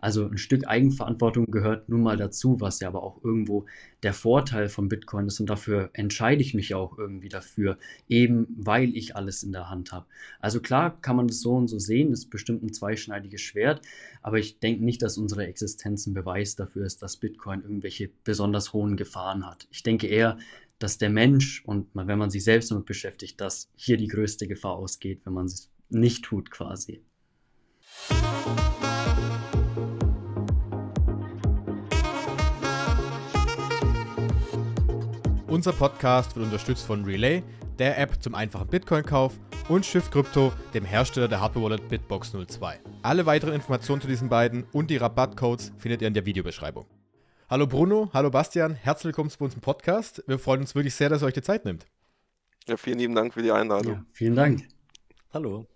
Also ein Stück Eigenverantwortung gehört nun mal dazu, was ja aber auch irgendwo der Vorteil von Bitcoin ist. Und dafür entscheide ich mich auch irgendwie dafür, eben weil ich alles in der Hand habe. Also klar kann man das so und so sehen, ist bestimmt ein zweischneidiges Schwert, aber ich denke nicht, dass unsere Existenz ein Beweis dafür ist, dass Bitcoin irgendwelche besonders hohen Gefahren hat. Ich denke eher, dass der Mensch und wenn man sich selbst damit beschäftigt, dass hier die größte Gefahr ausgeht, wenn man es nicht tut quasi. Unser Podcast wird unterstützt von Relay, der App zum einfachen Bitcoin-Kauf und Shift Crypto, dem Hersteller der Hardware-Wallet Bitbox 02. Alle weiteren Informationen zu diesen beiden und die Rabattcodes findet ihr in der Videobeschreibung. Hallo Bruno, hallo Bastian, herzlich willkommen zu unserem Podcast. Wir freuen uns wirklich sehr, dass ihr euch die Zeit nimmt. Ja, vielen lieben Dank für die Einladung. Ja, vielen Dank. Hallo.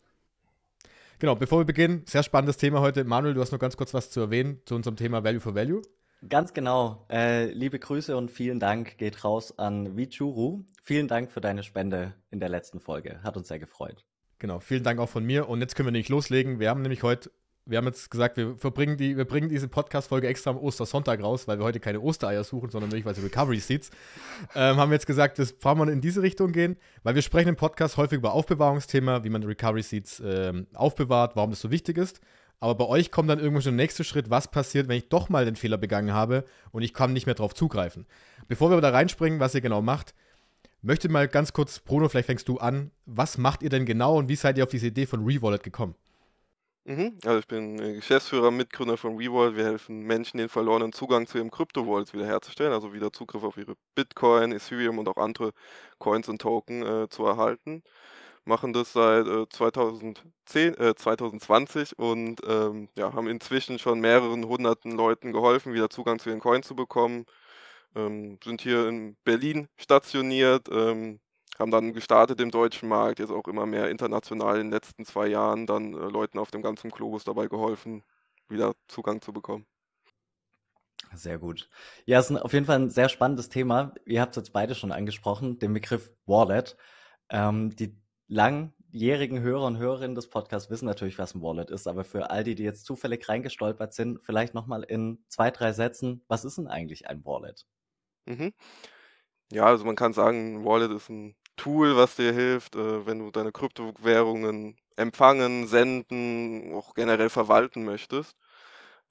Genau, bevor wir beginnen, sehr spannendes Thema heute. Manuel, du hast noch ganz kurz was zu erwähnen zu unserem Thema Value for Value. Ganz genau. Äh, liebe Grüße und vielen Dank geht raus an Vichuru. Vielen Dank für deine Spende in der letzten Folge. Hat uns sehr gefreut. Genau, vielen Dank auch von mir. Und jetzt können wir nämlich loslegen. Wir haben nämlich heute, wir haben jetzt gesagt, wir, verbringen die, wir bringen diese Podcast-Folge extra am Ostersonntag raus, weil wir heute keine Ostereier suchen, sondern möglicherweise Recovery Seeds. Ähm, haben wir jetzt gesagt, das fahren wir in diese Richtung gehen, weil wir sprechen im Podcast häufig über Aufbewahrungsthema, wie man Recovery Seeds ähm, aufbewahrt, warum das so wichtig ist. Aber bei euch kommt dann irgendwann schon der nächste Schritt, was passiert, wenn ich doch mal den Fehler begangen habe und ich kann nicht mehr darauf zugreifen. Bevor wir aber da reinspringen, was ihr genau macht, möchte mal ganz kurz, Bruno, vielleicht fängst du an, was macht ihr denn genau und wie seid ihr auf diese Idee von Rewallet gekommen? Mhm. Also ich bin äh, Geschäftsführer, Mitgründer von Rewallet. Wir helfen Menschen, den verlorenen Zugang zu ihrem Krypto-Wallet wiederherzustellen, also wieder Zugriff auf ihre Bitcoin, Ethereum und auch andere Coins und Token äh, zu erhalten machen das seit äh, 2010, äh, 2020 und ähm, ja, haben inzwischen schon mehreren hunderten Leuten geholfen, wieder Zugang zu ihren Coins zu bekommen. Ähm, sind hier in Berlin stationiert, ähm, haben dann gestartet im deutschen Markt, jetzt auch immer mehr international in den letzten zwei Jahren dann äh, Leuten auf dem ganzen Globus dabei geholfen, wieder Zugang zu bekommen. Sehr gut. Ja, es ist auf jeden Fall ein sehr spannendes Thema. Ihr habt es jetzt beide schon angesprochen, den Begriff Wallet. Ähm, die langjährigen Hörer und Hörerinnen des Podcasts wissen natürlich, was ein Wallet ist, aber für all die, die jetzt zufällig reingestolpert sind, vielleicht nochmal in zwei, drei Sätzen, was ist denn eigentlich ein Wallet? Mhm. Ja, also man kann sagen, ein Wallet ist ein Tool, was dir hilft, äh, wenn du deine Kryptowährungen empfangen, senden, auch generell verwalten möchtest.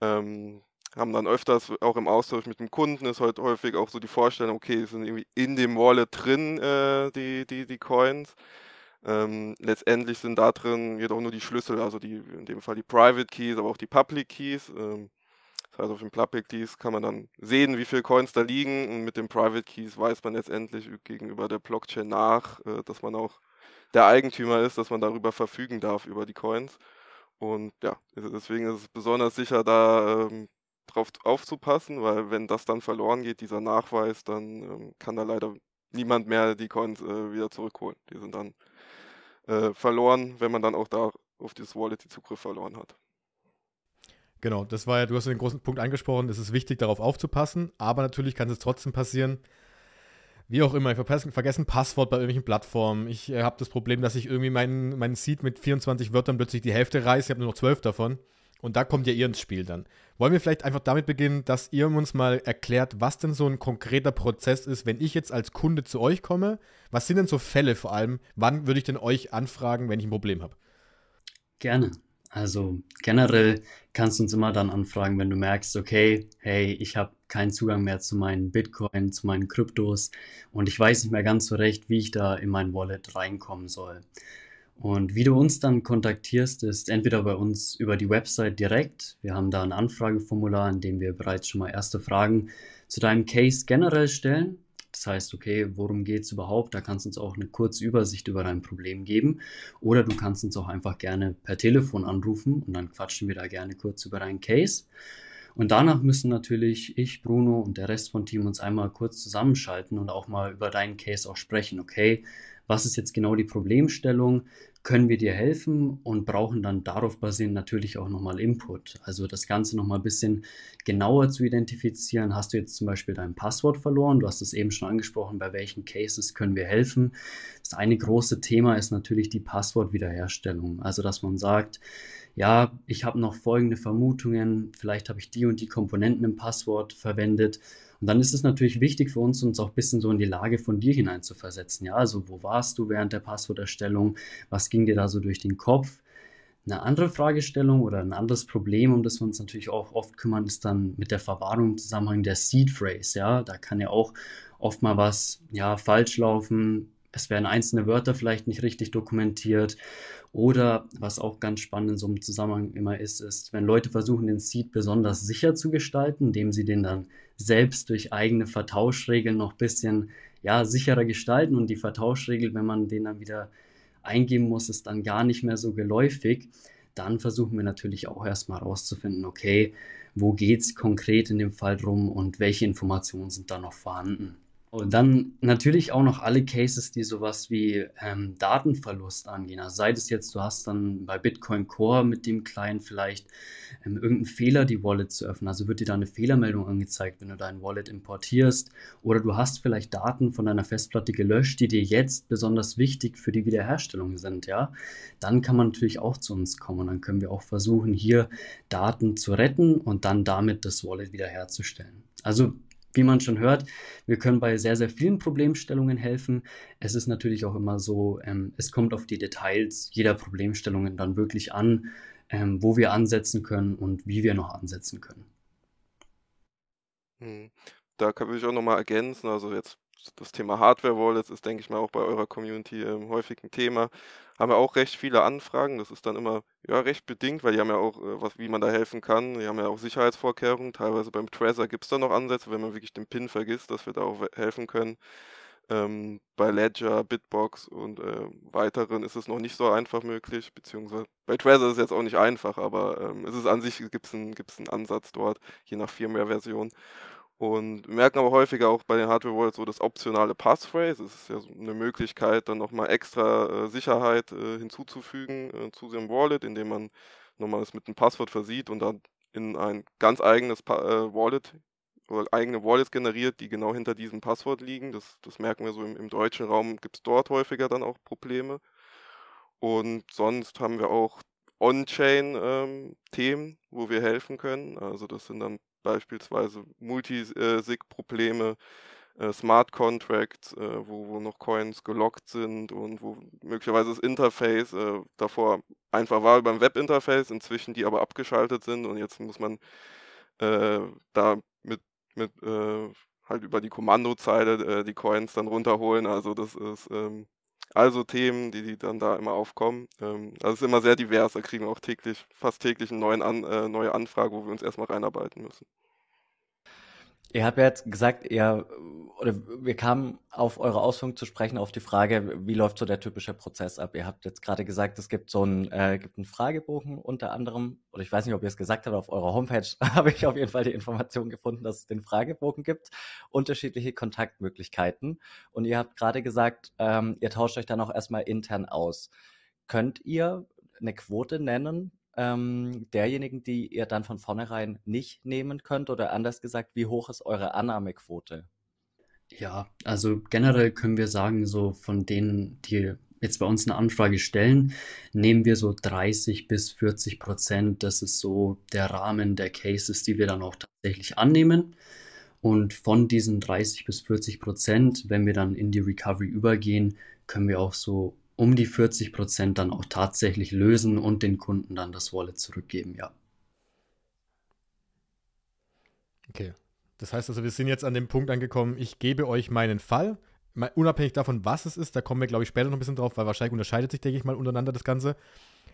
Ähm, haben dann öfters auch im Austausch mit dem Kunden ist heute häufig auch so die Vorstellung, okay, sind irgendwie in dem Wallet drin äh, die, die, die Coins. Ähm, letztendlich sind da drin jedoch nur die Schlüssel, also die, in dem Fall die Private Keys, aber auch die Public Keys. Ähm, das heißt, auf den Public Keys kann man dann sehen, wie viele Coins da liegen und mit den Private Keys weiß man letztendlich gegenüber der Blockchain nach, äh, dass man auch der Eigentümer ist, dass man darüber verfügen darf, über die Coins. Und ja, deswegen ist es besonders sicher, da ähm, drauf aufzupassen, weil wenn das dann verloren geht, dieser Nachweis, dann ähm, kann da leider niemand mehr die Coins äh, wieder zurückholen. Die sind dann äh, verloren, wenn man dann auch da auf dieses Wallet die Zugriff verloren hat. Genau, das war ja, du hast den großen Punkt angesprochen, es ist wichtig, darauf aufzupassen, aber natürlich kann es trotzdem passieren. Wie auch immer, ich vergesse ein Passwort bei irgendwelchen Plattformen. Ich äh, habe das Problem, dass ich irgendwie meinen mein Seed mit 24 Wörtern plötzlich die Hälfte reiße, ich habe nur noch 12 davon. Und da kommt ja ihr ins Spiel dann. Wollen wir vielleicht einfach damit beginnen, dass ihr uns mal erklärt, was denn so ein konkreter Prozess ist, wenn ich jetzt als Kunde zu euch komme? Was sind denn so Fälle vor allem? Wann würde ich denn euch anfragen, wenn ich ein Problem habe? Gerne. Also generell kannst du uns immer dann anfragen, wenn du merkst, okay, hey, ich habe keinen Zugang mehr zu meinen Bitcoin, zu meinen Kryptos und ich weiß nicht mehr ganz so recht, wie ich da in mein Wallet reinkommen soll. Und wie du uns dann kontaktierst, ist entweder bei uns über die Website direkt. Wir haben da ein Anfrageformular, in dem wir bereits schon mal erste Fragen zu deinem Case generell stellen. Das heißt, okay, worum geht es überhaupt? Da kannst du uns auch eine kurze Übersicht über dein Problem geben. Oder du kannst uns auch einfach gerne per Telefon anrufen und dann quatschen wir da gerne kurz über deinen Case. Und danach müssen natürlich ich, Bruno und der Rest vom Team uns einmal kurz zusammenschalten und auch mal über deinen Case auch sprechen. Okay, was ist jetzt genau die Problemstellung, können wir dir helfen und brauchen dann darauf basierend natürlich auch nochmal Input. Also das Ganze nochmal ein bisschen genauer zu identifizieren. Hast du jetzt zum Beispiel dein Passwort verloren? Du hast es eben schon angesprochen, bei welchen Cases können wir helfen? Das eine große Thema ist natürlich die Passwortwiederherstellung. Also dass man sagt, ja, ich habe noch folgende Vermutungen, vielleicht habe ich die und die Komponenten im Passwort verwendet. Und dann ist es natürlich wichtig für uns, uns auch ein bisschen so in die Lage von dir hinein hineinzuversetzen. Ja, also wo warst du während der Passworterstellung? Was ging dir da so durch den Kopf? Eine andere Fragestellung oder ein anderes Problem, um das wir uns natürlich auch oft kümmern, ist dann mit der Verwahrung im Zusammenhang der Seed Phrase. Ja, da kann ja auch oft mal was ja, falsch laufen. Es werden einzelne Wörter vielleicht nicht richtig dokumentiert. Oder was auch ganz spannend in so einem Zusammenhang immer ist, ist, wenn Leute versuchen, den Seed besonders sicher zu gestalten, indem sie den dann selbst durch eigene Vertauschregeln noch ein bisschen ja, sicherer gestalten. Und die Vertauschregel, wenn man den dann wieder eingeben muss, ist dann gar nicht mehr so geläufig. Dann versuchen wir natürlich auch erstmal herauszufinden, okay, wo geht es konkret in dem Fall drum und welche Informationen sind da noch vorhanden. Und dann natürlich auch noch alle Cases, die sowas wie ähm, Datenverlust angehen. Also sei es jetzt, du hast dann bei Bitcoin Core mit dem Client vielleicht ähm, irgendeinen Fehler, die Wallet zu öffnen. Also wird dir da eine Fehlermeldung angezeigt, wenn du dein Wallet importierst. Oder du hast vielleicht Daten von deiner Festplatte gelöscht, die dir jetzt besonders wichtig für die Wiederherstellung sind. Ja, dann kann man natürlich auch zu uns kommen. dann können wir auch versuchen, hier Daten zu retten und dann damit das Wallet wiederherzustellen. Also wie man schon hört, wir können bei sehr, sehr vielen Problemstellungen helfen. Es ist natürlich auch immer so, ähm, es kommt auf die Details jeder Problemstellung dann wirklich an, ähm, wo wir ansetzen können und wie wir noch ansetzen können. Hm. Da kann ich auch nochmal ergänzen, also jetzt das Thema Hardware-Wallets ist, denke ich mal, auch bei eurer Community ähm, häufig ein Thema. Haben wir auch recht viele Anfragen. Das ist dann immer ja, recht bedingt, weil die haben ja auch, äh, was, wie man da helfen kann. Die haben ja auch Sicherheitsvorkehrungen. Teilweise beim Trezor gibt es da noch Ansätze, wenn man wirklich den PIN vergisst, dass wir da auch helfen können. Ähm, bei Ledger, Bitbox und äh, weiteren ist es noch nicht so einfach möglich, beziehungsweise bei Trezor ist es jetzt auch nicht einfach, aber ähm, es ist an sich, gibt es einen, einen Ansatz dort, je nach Firmware-Version. Und wir merken aber häufiger auch bei den Hardware Wallets so das optionale Passphrase. Es ist ja so eine Möglichkeit, dann nochmal extra äh, Sicherheit äh, hinzuzufügen äh, zu dem Wallet, indem man nochmal es mit einem Passwort versieht und dann in ein ganz eigenes pa äh, Wallet oder eigene Wallets generiert, die genau hinter diesem Passwort liegen. Das, das merken wir so im, im deutschen Raum, gibt es dort häufiger dann auch Probleme. Und sonst haben wir auch On-Chain-Themen, ähm, wo wir helfen können. Also das sind dann beispielsweise Multisig-Probleme, äh, Smart Contracts, äh, wo, wo noch Coins gelockt sind und wo möglicherweise das Interface äh, davor einfach war beim Webinterface, inzwischen die aber abgeschaltet sind und jetzt muss man äh, da mit, mit äh, halt über die Kommandozeile äh, die Coins dann runterholen. Also das ist ähm, also Themen, die, die dann da immer aufkommen. Ähm, also ist immer sehr divers, da kriegen wir auch täglich, fast täglich eine äh, neue Anfrage, wo wir uns erstmal reinarbeiten müssen. Ihr habt ja jetzt gesagt, ihr oder wir kamen auf eure Ausführung zu sprechen, auf die Frage, wie läuft so der typische Prozess ab? Ihr habt jetzt gerade gesagt, es gibt so einen, äh, gibt einen Fragebogen unter anderem, oder ich weiß nicht, ob ihr es gesagt habt, auf eurer Homepage habe ich auf jeden Fall die Information gefunden, dass es den Fragebogen gibt, unterschiedliche Kontaktmöglichkeiten. Und ihr habt gerade gesagt, ähm, ihr tauscht euch dann auch erstmal intern aus. Könnt ihr eine Quote nennen, ähm, derjenigen, die ihr dann von vornherein nicht nehmen könnt? Oder anders gesagt, wie hoch ist eure Annahmequote? Ja, also generell können wir sagen, so von denen, die jetzt bei uns eine Anfrage stellen, nehmen wir so 30 bis 40 Prozent. Das ist so der Rahmen der Cases, die wir dann auch tatsächlich annehmen. Und von diesen 30 bis 40 Prozent, wenn wir dann in die Recovery übergehen, können wir auch so um die 40 Prozent dann auch tatsächlich lösen und den Kunden dann das Wallet zurückgeben, ja. Okay. Das heißt also, wir sind jetzt an dem Punkt angekommen, ich gebe euch meinen Fall. unabhängig davon, was es ist, da kommen wir, glaube ich, später noch ein bisschen drauf, weil wahrscheinlich unterscheidet sich, denke ich mal, untereinander das Ganze.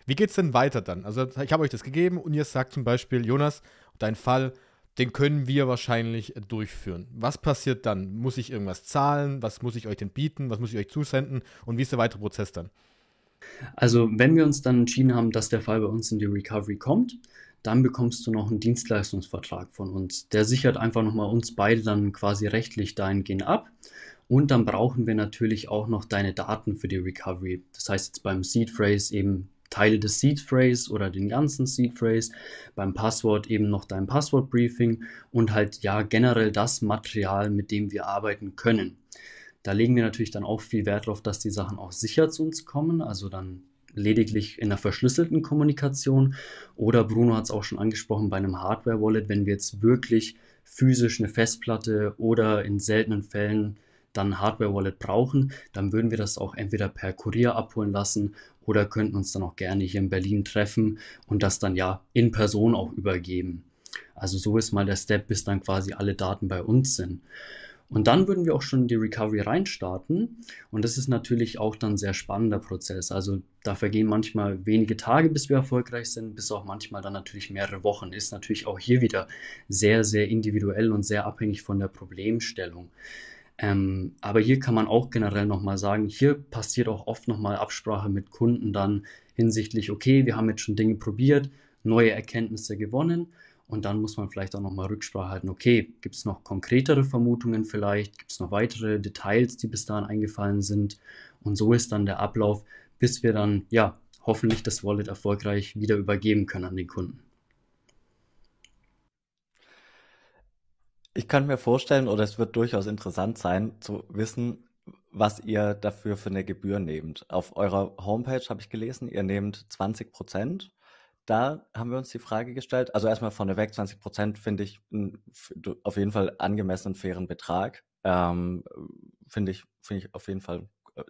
Wie geht es denn weiter dann? Also, ich habe euch das gegeben und ihr sagt zum Beispiel, Jonas, dein Fall, den können wir wahrscheinlich äh, durchführen. Was passiert dann? Muss ich irgendwas zahlen? Was muss ich euch denn bieten? Was muss ich euch zusenden? Und wie ist der weitere Prozess dann? Also, wenn wir uns dann entschieden haben, dass der Fall bei uns in die Recovery kommt, dann bekommst du noch einen Dienstleistungsvertrag von uns. Der sichert einfach nochmal uns beide dann quasi rechtlich dahingehend ab. Und dann brauchen wir natürlich auch noch deine Daten für die Recovery. Das heißt jetzt beim Seed Phrase eben Teile des Seed Phrase oder den ganzen Seed Phrase, beim Passwort eben noch dein Passwort Briefing und halt ja generell das Material, mit dem wir arbeiten können. Da legen wir natürlich dann auch viel Wert darauf, dass die Sachen auch sicher zu uns kommen, also dann lediglich in einer verschlüsselten Kommunikation oder Bruno hat es auch schon angesprochen bei einem Hardware Wallet, wenn wir jetzt wirklich physisch eine Festplatte oder in seltenen Fällen dann ein Hardware-Wallet brauchen, dann würden wir das auch entweder per Kurier abholen lassen oder könnten uns dann auch gerne hier in Berlin treffen und das dann ja in Person auch übergeben. Also so ist mal der Step, bis dann quasi alle Daten bei uns sind. Und dann würden wir auch schon die Recovery reinstarten. Und das ist natürlich auch dann ein sehr spannender Prozess. Also da vergehen manchmal wenige Tage, bis wir erfolgreich sind, bis auch manchmal dann natürlich mehrere Wochen. Ist natürlich auch hier wieder sehr, sehr individuell und sehr abhängig von der Problemstellung. Ähm, aber hier kann man auch generell nochmal sagen, hier passiert auch oft nochmal Absprache mit Kunden dann hinsichtlich, okay, wir haben jetzt schon Dinge probiert, neue Erkenntnisse gewonnen und dann muss man vielleicht auch nochmal Rücksprache halten, okay, gibt es noch konkretere Vermutungen vielleicht, gibt es noch weitere Details, die bis dahin eingefallen sind und so ist dann der Ablauf, bis wir dann, ja, hoffentlich das Wallet erfolgreich wieder übergeben können an den Kunden. Ich kann mir vorstellen, oder es wird durchaus interessant sein, zu wissen, was ihr dafür für eine Gebühr nehmt. Auf eurer Homepage habe ich gelesen, ihr nehmt 20 Prozent. Da haben wir uns die Frage gestellt. Also erstmal vorneweg, 20 Prozent finde ich auf jeden Fall angemessenen, fairen Betrag. Ähm, finde ich, finde ich auf jeden Fall äh,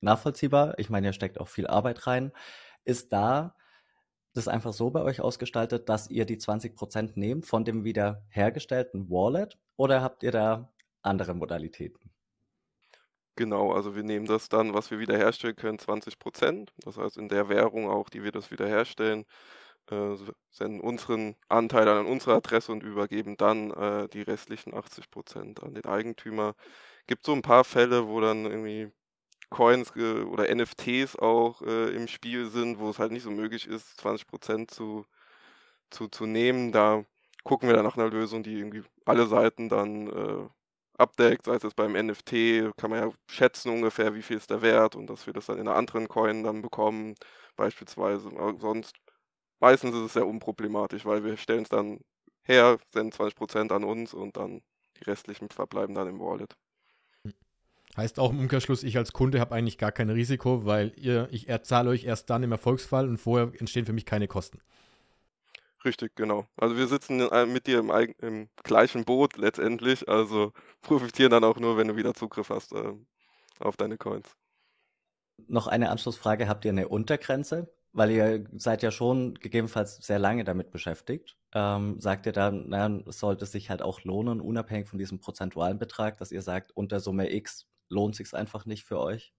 nachvollziehbar. Ich meine, hier steckt auch viel Arbeit rein. Ist da das einfach so bei euch ausgestaltet, dass ihr die 20% nehmt von dem wiederhergestellten Wallet oder habt ihr da andere Modalitäten? Genau, also wir nehmen das dann, was wir wiederherstellen können, 20%. Das heißt, in der Währung auch, die wir das wiederherstellen, äh, senden unseren Anteil an unsere Adresse und übergeben dann äh, die restlichen 80% an den Eigentümer. Gibt so ein paar Fälle, wo dann irgendwie Coins äh, oder NFTs auch äh, im Spiel sind, wo es halt nicht so möglich ist, 20% zu, zu, zu nehmen. Da gucken wir dann nach einer Lösung, die irgendwie alle Seiten dann äh, abdeckt. Sei es jetzt beim NFT, kann man ja schätzen ungefähr, wie viel ist der wert und dass wir das dann in einer anderen Coin dann bekommen, beispielsweise. Aber sonst, meistens ist es sehr unproblematisch, weil wir stellen es dann her, senden 20% an uns und dann die restlichen verbleiben dann im Wallet. Heißt auch im Umkehrschluss, ich als Kunde habe eigentlich gar kein Risiko, weil ihr, ich zahle euch erst dann im Erfolgsfall und vorher entstehen für mich keine Kosten. Richtig, genau. Also wir sitzen mit dir im, im gleichen Boot letztendlich, also profitieren dann auch nur, wenn du wieder Zugriff hast äh, auf deine Coins. Noch eine Anschlussfrage, habt ihr eine Untergrenze? Weil ihr seid ja schon gegebenenfalls sehr lange damit beschäftigt. Ähm, sagt ihr dann, naja, sollte es sich halt auch lohnen, unabhängig von diesem prozentualen Betrag, dass ihr sagt, unter Summe X lohnt sich einfach nicht für euch?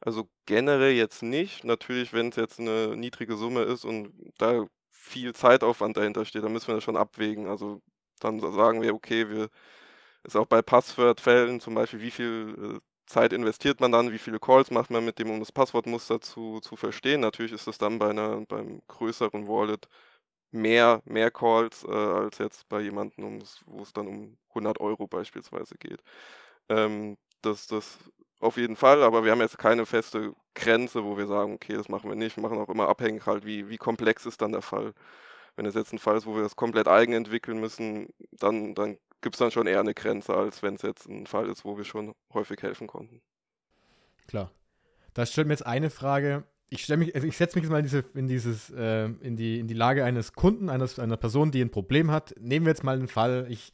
Also generell jetzt nicht. Natürlich, wenn es jetzt eine niedrige Summe ist und da viel Zeitaufwand dahinter steht, dann müssen wir das schon abwägen. Also dann sagen wir, okay, wir ist auch bei Passwortfällen zum Beispiel, wie viel äh, Zeit investiert man dann, wie viele Calls macht man mit dem, um das Passwortmuster zu, zu verstehen. Natürlich ist das dann bei einer, beim größeren Wallet mehr, mehr Calls äh, als jetzt bei jemandem, wo es dann um 100 Euro beispielsweise geht. Ähm, das, das auf jeden Fall, aber wir haben jetzt keine feste Grenze, wo wir sagen, okay, das machen wir nicht. Wir machen auch immer abhängig halt, wie, wie komplex ist dann der Fall. Wenn es jetzt ein Fall ist, wo wir das komplett eigen entwickeln müssen, dann, dann gibt es dann schon eher eine Grenze, als wenn es jetzt ein Fall ist, wo wir schon häufig helfen konnten. Klar. Da stellt mir jetzt eine Frage. Ich, also ich setze mich jetzt mal in, diese, in, dieses, äh, in, die, in die Lage eines Kunden, eines, einer Person, die ein Problem hat. Nehmen wir jetzt mal einen Fall, ich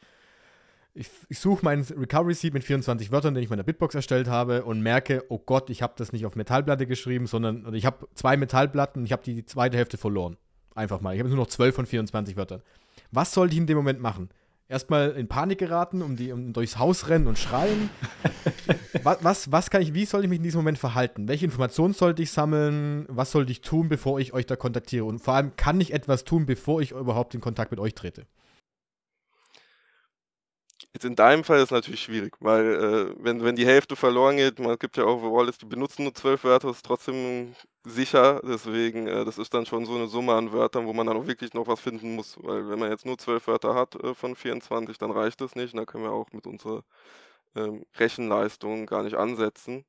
ich, ich suche meinen Recovery Seed mit 24 Wörtern, den ich meiner Bitbox erstellt habe und merke, oh Gott, ich habe das nicht auf Metallplatte geschrieben, sondern ich habe zwei Metallplatten und ich habe die zweite Hälfte verloren. Einfach mal. Ich habe nur noch 12 von 24 Wörtern. Was sollte ich in dem Moment machen? Erstmal in Panik geraten, um, die, um durchs Haus rennen und schreien. was, was, was kann ich, wie sollte ich mich in diesem Moment verhalten? Welche Informationen sollte ich sammeln? Was sollte ich tun, bevor ich euch da kontaktiere? Und vor allem, kann ich etwas tun, bevor ich überhaupt in Kontakt mit euch trete? Jetzt in deinem Fall ist es natürlich schwierig, weil äh, wenn, wenn die Hälfte verloren geht, man gibt ja auch Wallets, die benutzen nur zwölf Wörter, ist trotzdem sicher. Deswegen, äh, das ist dann schon so eine Summe an Wörtern, wo man dann auch wirklich noch was finden muss. Weil wenn man jetzt nur zwölf Wörter hat äh, von 24, dann reicht das nicht. Und da können wir auch mit unserer ähm, Rechenleistung gar nicht ansetzen.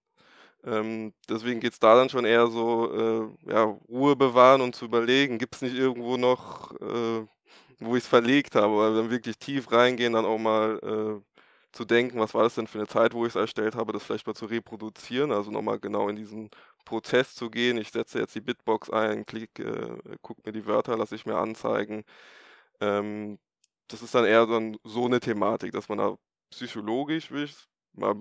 Ähm, deswegen geht es da dann schon eher so, äh, ja, Ruhe bewahren und zu überlegen, gibt es nicht irgendwo noch äh, wo ich es verlegt habe, weil dann wirklich tief reingehen, dann auch mal äh, zu denken, was war das denn für eine Zeit, wo ich es erstellt habe, das vielleicht mal zu reproduzieren, also nochmal genau in diesen Prozess zu gehen. Ich setze jetzt die Bitbox ein, klick, äh, guck mir die Wörter, lasse ich mir anzeigen. Ähm, das ist dann eher dann so eine Thematik, dass man da psychologisch will ich es mal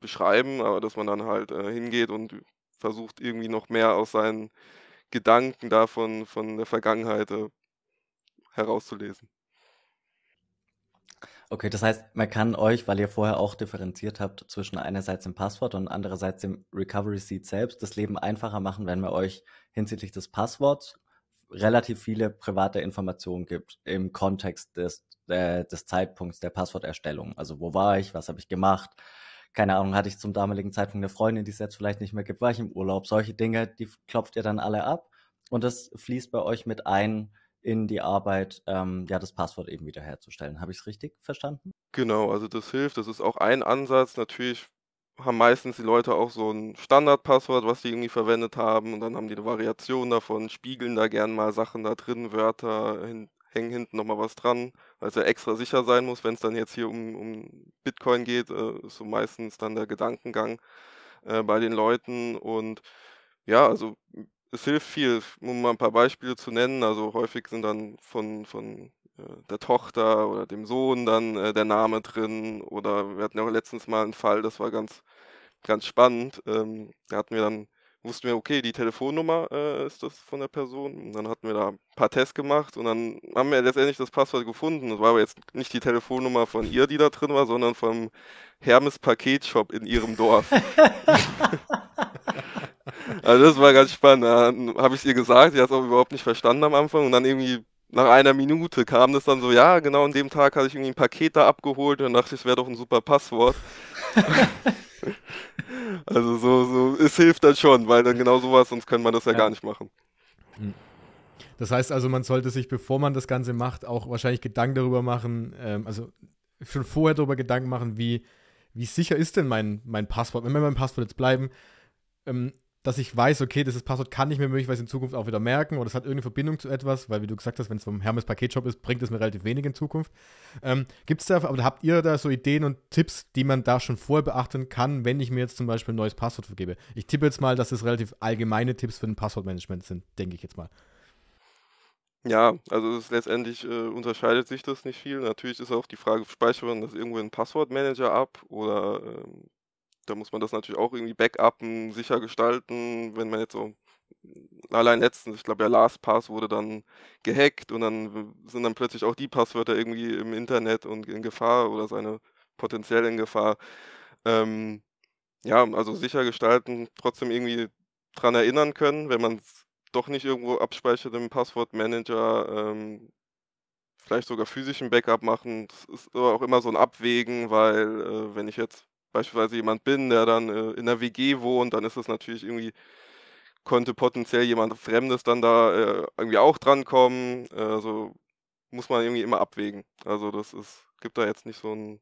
beschreiben, aber dass man dann halt äh, hingeht und versucht irgendwie noch mehr aus seinen Gedanken davon von der Vergangenheit äh, herauszulesen. Okay, das heißt, man kann euch, weil ihr vorher auch differenziert habt zwischen einerseits dem Passwort und andererseits dem Recovery Seat selbst, das Leben einfacher machen, wenn man euch hinsichtlich des Passworts relativ viele private Informationen gibt im Kontext des, äh, des Zeitpunkts der Passworterstellung. Also wo war ich, was habe ich gemacht, keine Ahnung, hatte ich zum damaligen Zeitpunkt eine Freundin, die es jetzt vielleicht nicht mehr gibt, war ich im Urlaub, solche Dinge, die klopft ihr dann alle ab und das fließt bei euch mit ein in die Arbeit, ähm, ja, das Passwort eben wiederherzustellen. Habe ich es richtig verstanden? Genau, also das hilft. Das ist auch ein Ansatz. Natürlich haben meistens die Leute auch so ein Standardpasswort, was sie irgendwie verwendet haben. Und dann haben die eine Variation davon, spiegeln da gern mal Sachen da drin, Wörter, hin, hängen hinten nochmal was dran, weil es ja extra sicher sein muss. Wenn es dann jetzt hier um, um Bitcoin geht, äh, ist so meistens dann der Gedankengang äh, bei den Leuten. Und ja, also es hilft viel, um mal ein paar Beispiele zu nennen. Also häufig sind dann von, von äh, der Tochter oder dem Sohn dann äh, der Name drin. Oder wir hatten ja auch letztens mal einen Fall, das war ganz, ganz spannend. Ähm, da hatten wir dann, wussten wir, okay, die Telefonnummer äh, ist das von der Person. Und dann hatten wir da ein paar Tests gemacht und dann haben wir letztendlich das Passwort gefunden. Das war aber jetzt nicht die Telefonnummer von ihr, die da drin war, sondern vom Hermes Paketshop in ihrem Dorf. Also das war ganz spannend. Dann habe ich es ihr gesagt, sie hat es auch überhaupt nicht verstanden am Anfang und dann irgendwie nach einer Minute kam das dann so, ja, genau an dem Tag hatte ich irgendwie ein Paket da abgeholt und dachte, es wäre doch ein super Passwort. also so, so, es hilft dann schon, weil dann genau sowas, sonst könnte man das ja, ja. gar nicht machen. Hm. Das heißt also, man sollte sich, bevor man das Ganze macht, auch wahrscheinlich Gedanken darüber machen, ähm, also schon vorher darüber Gedanken machen, wie, wie sicher ist denn mein, mein Passwort, wenn wir mein Passwort jetzt bleiben, ähm, dass ich weiß, okay, dieses Passwort kann ich mir möglicherweise in Zukunft auch wieder merken oder es hat irgendeine Verbindung zu etwas, weil wie du gesagt hast, wenn es vom Hermes Paketshop ist, bringt es mir relativ wenig in Zukunft. Ähm, Gibt es da, aber habt ihr da so Ideen und Tipps, die man da schon vorher beachten kann, wenn ich mir jetzt zum Beispiel ein neues Passwort vergebe? Ich tippe jetzt mal, dass das relativ allgemeine Tipps für ein Passwortmanagement sind, denke ich jetzt mal. Ja, also letztendlich äh, unterscheidet sich das nicht viel. Natürlich ist auch die Frage, speichern wir das irgendwo in Passwortmanager ab oder ähm, da muss man das natürlich auch irgendwie backuppen, sicher gestalten, wenn man jetzt so mm, allein letztens, ich glaube ja LastPass wurde dann gehackt und dann sind dann plötzlich auch die Passwörter irgendwie im Internet und in Gefahr oder seine potenziell in Gefahr. Ähm, ja, also sicher gestalten, trotzdem irgendwie dran erinnern können, wenn man es doch nicht irgendwo abspeichert im Passwortmanager, ähm, vielleicht sogar physischen Backup machen. Das ist aber auch immer so ein Abwägen, weil äh, wenn ich jetzt beispielsweise jemand bin, der dann äh, in der WG wohnt, dann ist es natürlich irgendwie, könnte potenziell jemand Fremdes dann da äh, irgendwie auch drankommen. Also muss man irgendwie immer abwägen. Also das ist, gibt da jetzt nicht so eine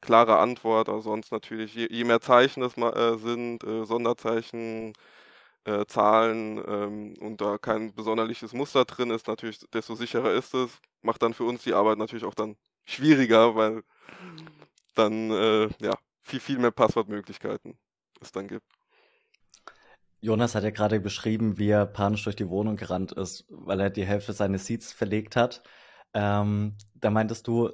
klare Antwort. Also sonst natürlich, je, je mehr Zeichen das mal, äh, sind, äh, Sonderzeichen, äh, Zahlen ähm, und da kein besonderliches Muster drin ist, natürlich, desto sicherer ist es. Macht dann für uns die Arbeit natürlich auch dann schwieriger, weil mhm. dann, äh, ja, viel, viel mehr Passwortmöglichkeiten es dann gibt. Jonas hat ja gerade beschrieben, wie er panisch durch die Wohnung gerannt ist, weil er die Hälfte seines Seats verlegt hat. Ähm, da meintest du,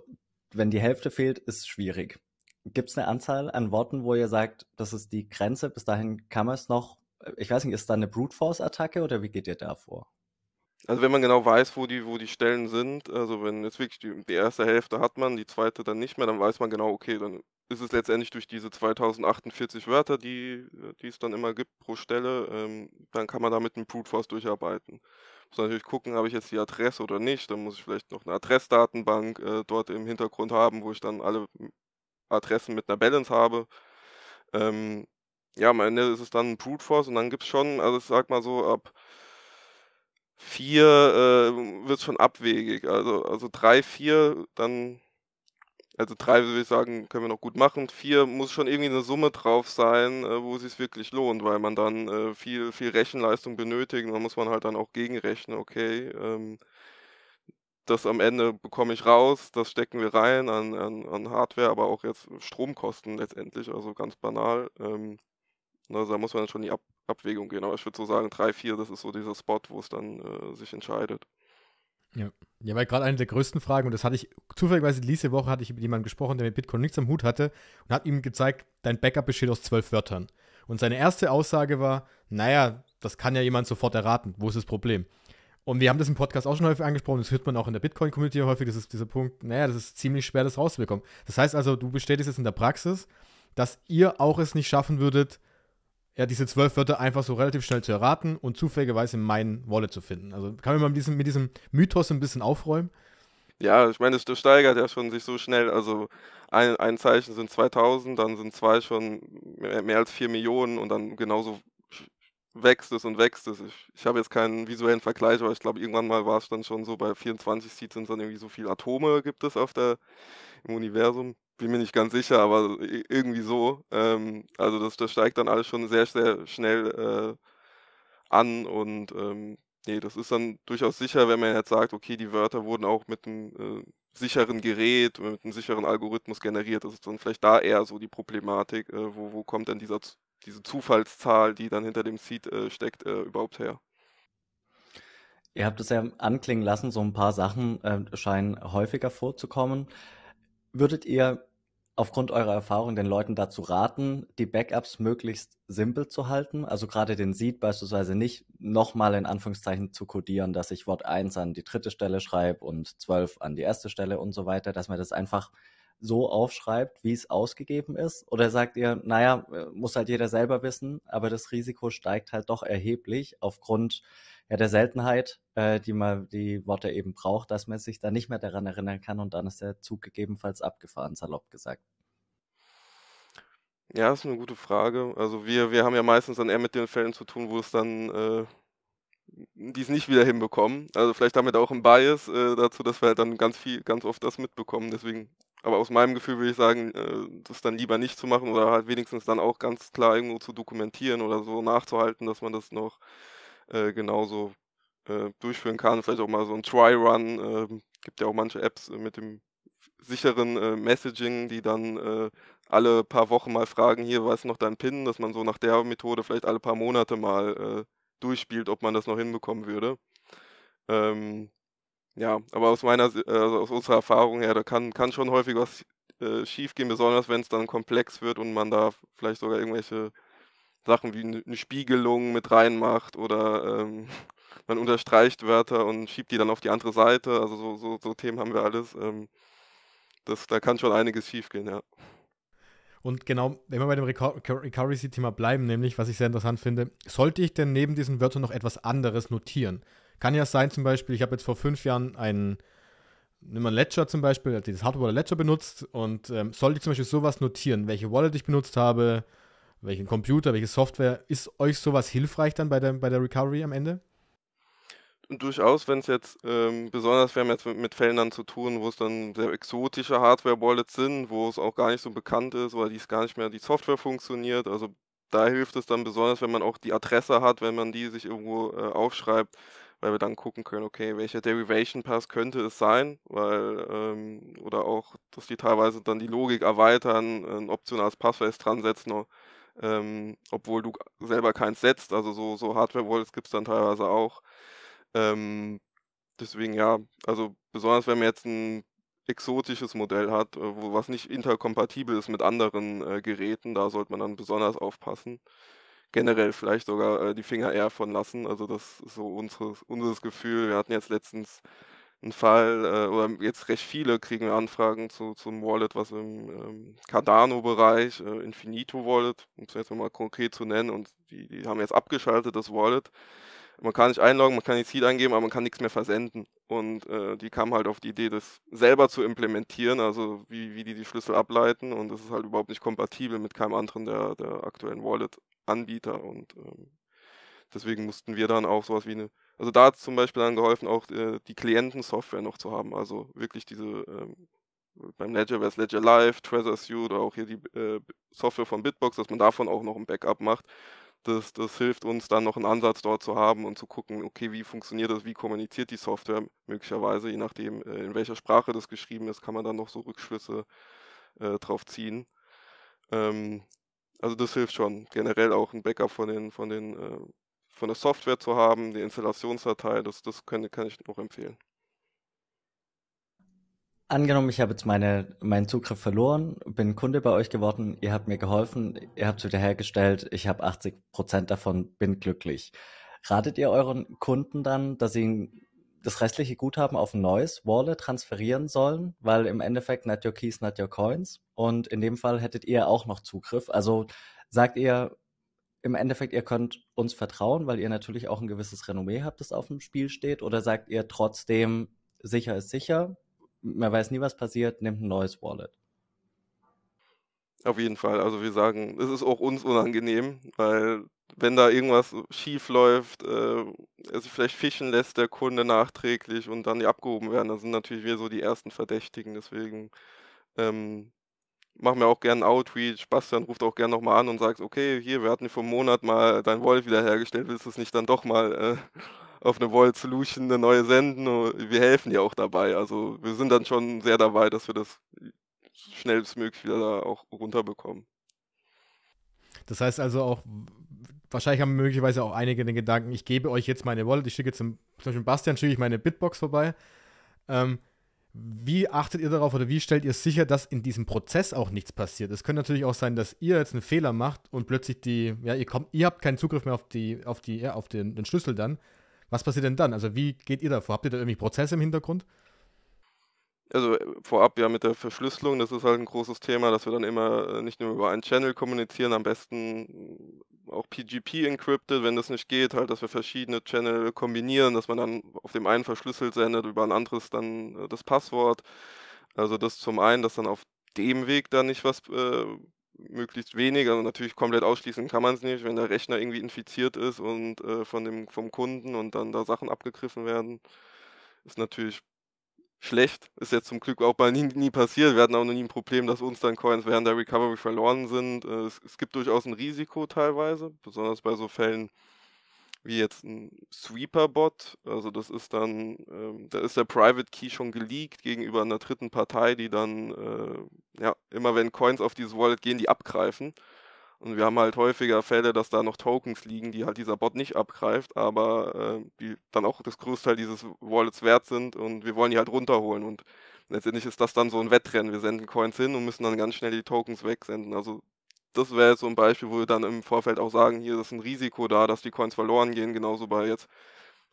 wenn die Hälfte fehlt, ist es schwierig. Gibt es eine Anzahl an Worten, wo ihr sagt, das ist die Grenze, bis dahin kann man es noch, ich weiß nicht, ist da eine Brute Force-Attacke oder wie geht ihr da vor? Also wenn man genau weiß, wo die, wo die Stellen sind, also wenn jetzt wirklich die, die erste Hälfte hat man, die zweite dann nicht mehr, dann weiß man genau, okay, dann ist es letztendlich durch diese 2048 Wörter, die, äh, die es dann immer gibt pro Stelle, ähm, dann kann man damit einen Brute Force durcharbeiten. Muss natürlich gucken, habe ich jetzt die Adresse oder nicht. Dann muss ich vielleicht noch eine Adressdatenbank äh, dort im Hintergrund haben, wo ich dann alle Adressen mit einer Balance habe. Ähm, ja, am Ende ist es dann ein Brute Force und dann gibt es schon, also ich sag mal so, ab vier äh, wird es schon abwegig. Also, also 3, 4, dann also drei würde ich sagen, können wir noch gut machen. Vier muss schon irgendwie eine Summe drauf sein, äh, wo es sich wirklich lohnt, weil man dann äh, viel, viel Rechenleistung benötigt. Und dann muss man halt dann auch gegenrechnen, okay, ähm, das am Ende bekomme ich raus, das stecken wir rein an, an, an Hardware, aber auch jetzt Stromkosten letztendlich, also ganz banal. Ähm, ne, also da muss man dann schon die Ab Abwägung gehen. Aber ich würde so sagen, drei, vier, das ist so dieser Spot, wo es dann äh, sich entscheidet. Ja. Ja, weil gerade eine der größten Fragen, und das hatte ich zufälligerweise diese Woche, hatte ich mit jemandem gesprochen, der mit Bitcoin nichts am Hut hatte und hat ihm gezeigt, dein Backup besteht aus zwölf Wörtern. Und seine erste Aussage war, naja, das kann ja jemand sofort erraten, wo ist das Problem? Und wir haben das im Podcast auch schon häufig angesprochen, das hört man auch in der Bitcoin-Community häufig, das ist dieser Punkt, naja, das ist ziemlich schwer, das rauszubekommen. Das heißt also, du bestätigst es in der Praxis, dass ihr auch es nicht schaffen würdet, ja, diese zwölf Wörter einfach so relativ schnell zu erraten und zufälligerweise mein Wallet zu finden. Also kann man mit diesem, mit diesem Mythos ein bisschen aufräumen. Ja, ich meine, das, steigert ja schon sich so schnell. Also ein, ein Zeichen sind 2000, dann sind zwei schon mehr, mehr als vier Millionen und dann genauso wächst es und wächst es. Ich, ich habe jetzt keinen visuellen Vergleich, aber ich glaube, irgendwann mal war es dann schon so, bei 24 Seeds sind es dann irgendwie so viele Atome gibt es auf der, im Universum bin mir nicht ganz sicher, aber irgendwie so. Ähm, also das, das steigt dann alles schon sehr, sehr schnell äh, an und ähm, nee, das ist dann durchaus sicher, wenn man jetzt sagt, okay, die Wörter wurden auch mit einem äh, sicheren Gerät, mit einem sicheren Algorithmus generiert. Das ist dann vielleicht da eher so die Problematik, äh, wo, wo kommt denn dieser, diese Zufallszahl, die dann hinter dem Seed äh, steckt, äh, überhaupt her? Ihr habt es ja anklingen lassen, so ein paar Sachen äh, scheinen häufiger vorzukommen. Würdet ihr aufgrund eurer Erfahrung den Leuten dazu raten, die Backups möglichst simpel zu halten? Also gerade den Seed beispielsweise nicht nochmal in Anführungszeichen zu codieren, dass ich Wort 1 an die dritte Stelle schreibe und 12 an die erste Stelle und so weiter, dass man das einfach so aufschreibt, wie es ausgegeben ist? Oder sagt ihr, naja, äh, muss halt jeder selber wissen, aber das Risiko steigt halt doch erheblich aufgrund ja, der Seltenheit, äh, die man die Worte eben braucht, dass man sich da nicht mehr daran erinnern kann und dann ist der Zug gegebenenfalls abgefahren, salopp gesagt. Ja, ist eine gute Frage. Also wir, wir haben ja meistens dann eher mit den Fällen zu tun, wo es dann äh, die nicht wieder hinbekommen. Also vielleicht damit auch ein Bias äh, dazu, dass wir halt dann ganz viel, ganz oft das mitbekommen. Deswegen, aber aus meinem Gefühl würde ich sagen, äh, das dann lieber nicht zu machen oder halt wenigstens dann auch ganz klar irgendwo zu dokumentieren oder so nachzuhalten, dass man das noch äh, genauso äh, durchführen kann. Vielleicht auch mal so ein Try-Run. Ähm, gibt ja auch manche Apps äh, mit dem sicheren äh, Messaging, die dann alle paar Wochen mal fragen, hier, was ist noch dein PIN, dass man so nach der Methode vielleicht alle paar Monate mal durchspielt, ob man das noch hinbekommen würde. Ähm, ja, aber aus meiner, also aus unserer Erfahrung her, da kann, kann schon häufig was äh, schief gehen, besonders wenn es dann komplex wird und man da vielleicht sogar irgendwelche Sachen wie eine ne Spiegelung mit reinmacht oder ähm, man unterstreicht Wörter und schiebt die dann auf die andere Seite. Also so, so, so Themen haben wir alles. Ähm, das, da kann schon einiges schiefgehen, ja. Und genau, wenn wir bei dem Recurrency-Thema bleiben, nämlich, was ich sehr interessant finde, sollte ich denn neben diesen Wörtern noch etwas anderes notieren? Kann ja sein, zum Beispiel, ich habe jetzt vor fünf Jahren einen, nimm mal Ledger zum Beispiel, dieses Hardware Ledger benutzt und ähm, sollte ich zum Beispiel sowas notieren, welche Wallet ich benutzt habe, welchen Computer, welche Software. Ist euch sowas hilfreich dann bei der, bei der Recovery am Ende? Durchaus, wenn es jetzt, ähm, besonders wir haben jetzt mit, mit Fällen dann zu tun, wo es dann sehr exotische Hardware-Wallets sind, wo es auch gar nicht so bekannt ist, weil dies gar nicht mehr die Software funktioniert. Also da hilft es dann besonders, wenn man auch die Adresse hat, wenn man die sich irgendwo äh, aufschreibt, weil wir dann gucken können, okay, welcher Derivation Pass könnte es sein, weil ähm, oder auch, dass die teilweise dann die Logik erweitern, ein optionales Passwort dran setzen, ähm, obwohl du selber keins setzt. Also so, so Hardware-Wallets gibt es dann teilweise auch. Ähm, deswegen ja, also besonders wenn man jetzt ein exotisches Modell hat, äh, wo, was nicht interkompatibel ist mit anderen äh, Geräten, da sollte man dann besonders aufpassen. Generell vielleicht sogar äh, die Finger eher von lassen. Also das ist so unseres, unseres Gefühl. Wir hatten jetzt letztens ein Fall, äh, oder jetzt recht viele kriegen Anfragen zu, zum Wallet, was im ähm, Cardano-Bereich, äh, Infinito Wallet, um es jetzt mal konkret zu nennen, und die, die haben jetzt abgeschaltet, das Wallet. Man kann nicht einloggen, man kann nicht Seed eingeben, aber man kann nichts mehr versenden. Und äh, die kamen halt auf die Idee, das selber zu implementieren, also wie, wie die die Schlüssel ableiten. Und das ist halt überhaupt nicht kompatibel mit keinem anderen der, der aktuellen Wallet-Anbieter. Und ähm, deswegen mussten wir dann auch sowas wie eine also da hat es zum Beispiel dann geholfen, auch äh, die Klientensoftware noch zu haben. Also wirklich diese, ähm, beim Ledger wäre es Ledger Live, Treasure Suite oder auch hier die äh, Software von Bitbox, dass man davon auch noch ein Backup macht. Das, das hilft uns dann noch einen Ansatz dort zu haben und zu gucken, okay, wie funktioniert das, wie kommuniziert die Software möglicherweise, je nachdem, äh, in welcher Sprache das geschrieben ist, kann man dann noch so Rückschlüsse äh, drauf ziehen. Ähm, also das hilft schon. Generell auch ein Backup von den, von den äh, von der Software zu haben, die Installationsdatei, das, das kann, kann ich auch empfehlen. Angenommen, ich habe jetzt meine, meinen Zugriff verloren, bin Kunde bei euch geworden, ihr habt mir geholfen, ihr habt es wiederhergestellt, ich habe 80% Prozent davon, bin glücklich. Ratet ihr euren Kunden dann, dass sie das restliche Guthaben auf ein neues Wallet transferieren sollen, weil im Endeffekt not your keys, not your coins. Und in dem Fall hättet ihr auch noch Zugriff. Also sagt ihr, im Endeffekt, ihr könnt uns vertrauen, weil ihr natürlich auch ein gewisses Renommee habt, das auf dem Spiel steht? Oder sagt ihr trotzdem, sicher ist sicher, man weiß nie, was passiert, nehmt ein neues Wallet? Auf jeden Fall. Also wir sagen, es ist auch uns unangenehm, weil wenn da irgendwas schief läuft, äh, also vielleicht fischen lässt der Kunde nachträglich und dann die abgehoben werden, dann sind natürlich wir so die ersten Verdächtigen. Deswegen ähm, machen wir auch gerne Outreach. Bastian ruft auch gerne nochmal an und sagt, okay, hier, wir hatten vor einem Monat mal dein Volt wiederhergestellt, willst du es nicht dann doch mal äh, auf eine Volt Solution eine neue senden? Oh, wir helfen dir auch dabei. Also wir sind dann schon sehr dabei, dass wir das schnellstmöglich wieder da auch runterbekommen. Das heißt also auch, wahrscheinlich haben möglicherweise auch einige den Gedanken, ich gebe euch jetzt meine Wallet, ich schicke zum, zum Beispiel Bastian, schicke ich meine Bitbox vorbei. Ähm, wie achtet ihr darauf oder wie stellt ihr sicher, dass in diesem Prozess auch nichts passiert? Es könnte natürlich auch sein, dass ihr jetzt einen Fehler macht und plötzlich die, ja, ihr kommt, ihr habt keinen Zugriff mehr auf die, auf die, ja, auf den, den Schlüssel dann. Was passiert denn dann? Also wie geht ihr davor? Habt ihr da irgendwie Prozesse im Hintergrund? Also äh, vorab ja mit der Verschlüsselung, das ist halt ein großes Thema, dass wir dann immer äh, nicht nur über einen Channel kommunizieren, am besten auch PGP encrypted, wenn das nicht geht, halt, dass wir verschiedene Channel kombinieren, dass man dann auf dem einen verschlüsselt sendet, über ein anderes dann äh, das Passwort. Also das zum einen, dass dann auf dem Weg da nicht was äh, möglichst weniger, also natürlich komplett ausschließen kann man es nicht, wenn der Rechner irgendwie infiziert ist und äh, von dem vom Kunden und dann da Sachen abgegriffen werden, ist natürlich schlecht. Ist jetzt zum Glück auch bei nie, nie passiert. Wir hatten auch noch nie ein Problem, dass uns dann Coins während der Recovery verloren sind. Äh, es, es gibt durchaus ein Risiko teilweise, besonders bei so Fällen wie jetzt ein Sweeper-Bot. Also das ist dann, ähm, da ist der Private Key schon geleakt gegenüber einer dritten Partei, die dann, äh, ja, immer wenn Coins auf dieses Wallet gehen, die abgreifen. Und wir haben halt häufiger Fälle, dass da noch Tokens liegen, die halt dieser Bot nicht abgreift, aber äh, die dann auch das Großteil dieses Wallets wert sind und wir wollen die halt runterholen. Und letztendlich ist das dann so ein Wettrennen. Wir senden Coins hin und müssen dann ganz schnell die Tokens wegsenden. Also das wäre jetzt so ein Beispiel, wo wir dann im Vorfeld auch sagen, hier ist ein Risiko da, dass die Coins verloren gehen, genauso bei jetzt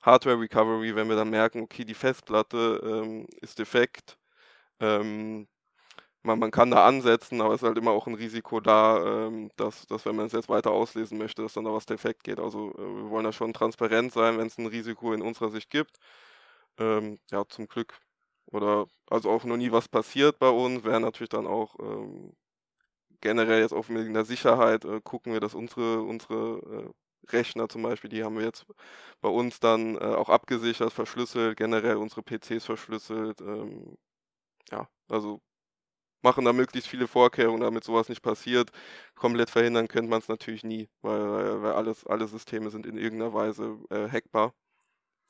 Hardware Recovery, wenn wir dann merken, okay, die Festplatte ähm, ist defekt. Ähm, man, man kann da ansetzen, aber es ist halt immer auch ein Risiko da, ähm, dass, dass wenn man es jetzt weiter auslesen möchte, dass dann da was defekt geht. Also äh, wir wollen da schon transparent sein, wenn es ein Risiko in unserer Sicht gibt. Ähm, ja, zum Glück. Oder also auch noch nie was passiert bei uns, wäre natürlich dann auch ähm, generell jetzt auch mit der Sicherheit äh, gucken wir, dass unsere, unsere äh, Rechner zum Beispiel, die haben wir jetzt bei uns dann äh, auch abgesichert, verschlüsselt, generell unsere PCs verschlüsselt. Ähm, ja, also machen da möglichst viele Vorkehrungen, damit sowas nicht passiert. Komplett verhindern könnte man es natürlich nie, weil, weil alles, alle Systeme sind in irgendeiner Weise äh, hackbar.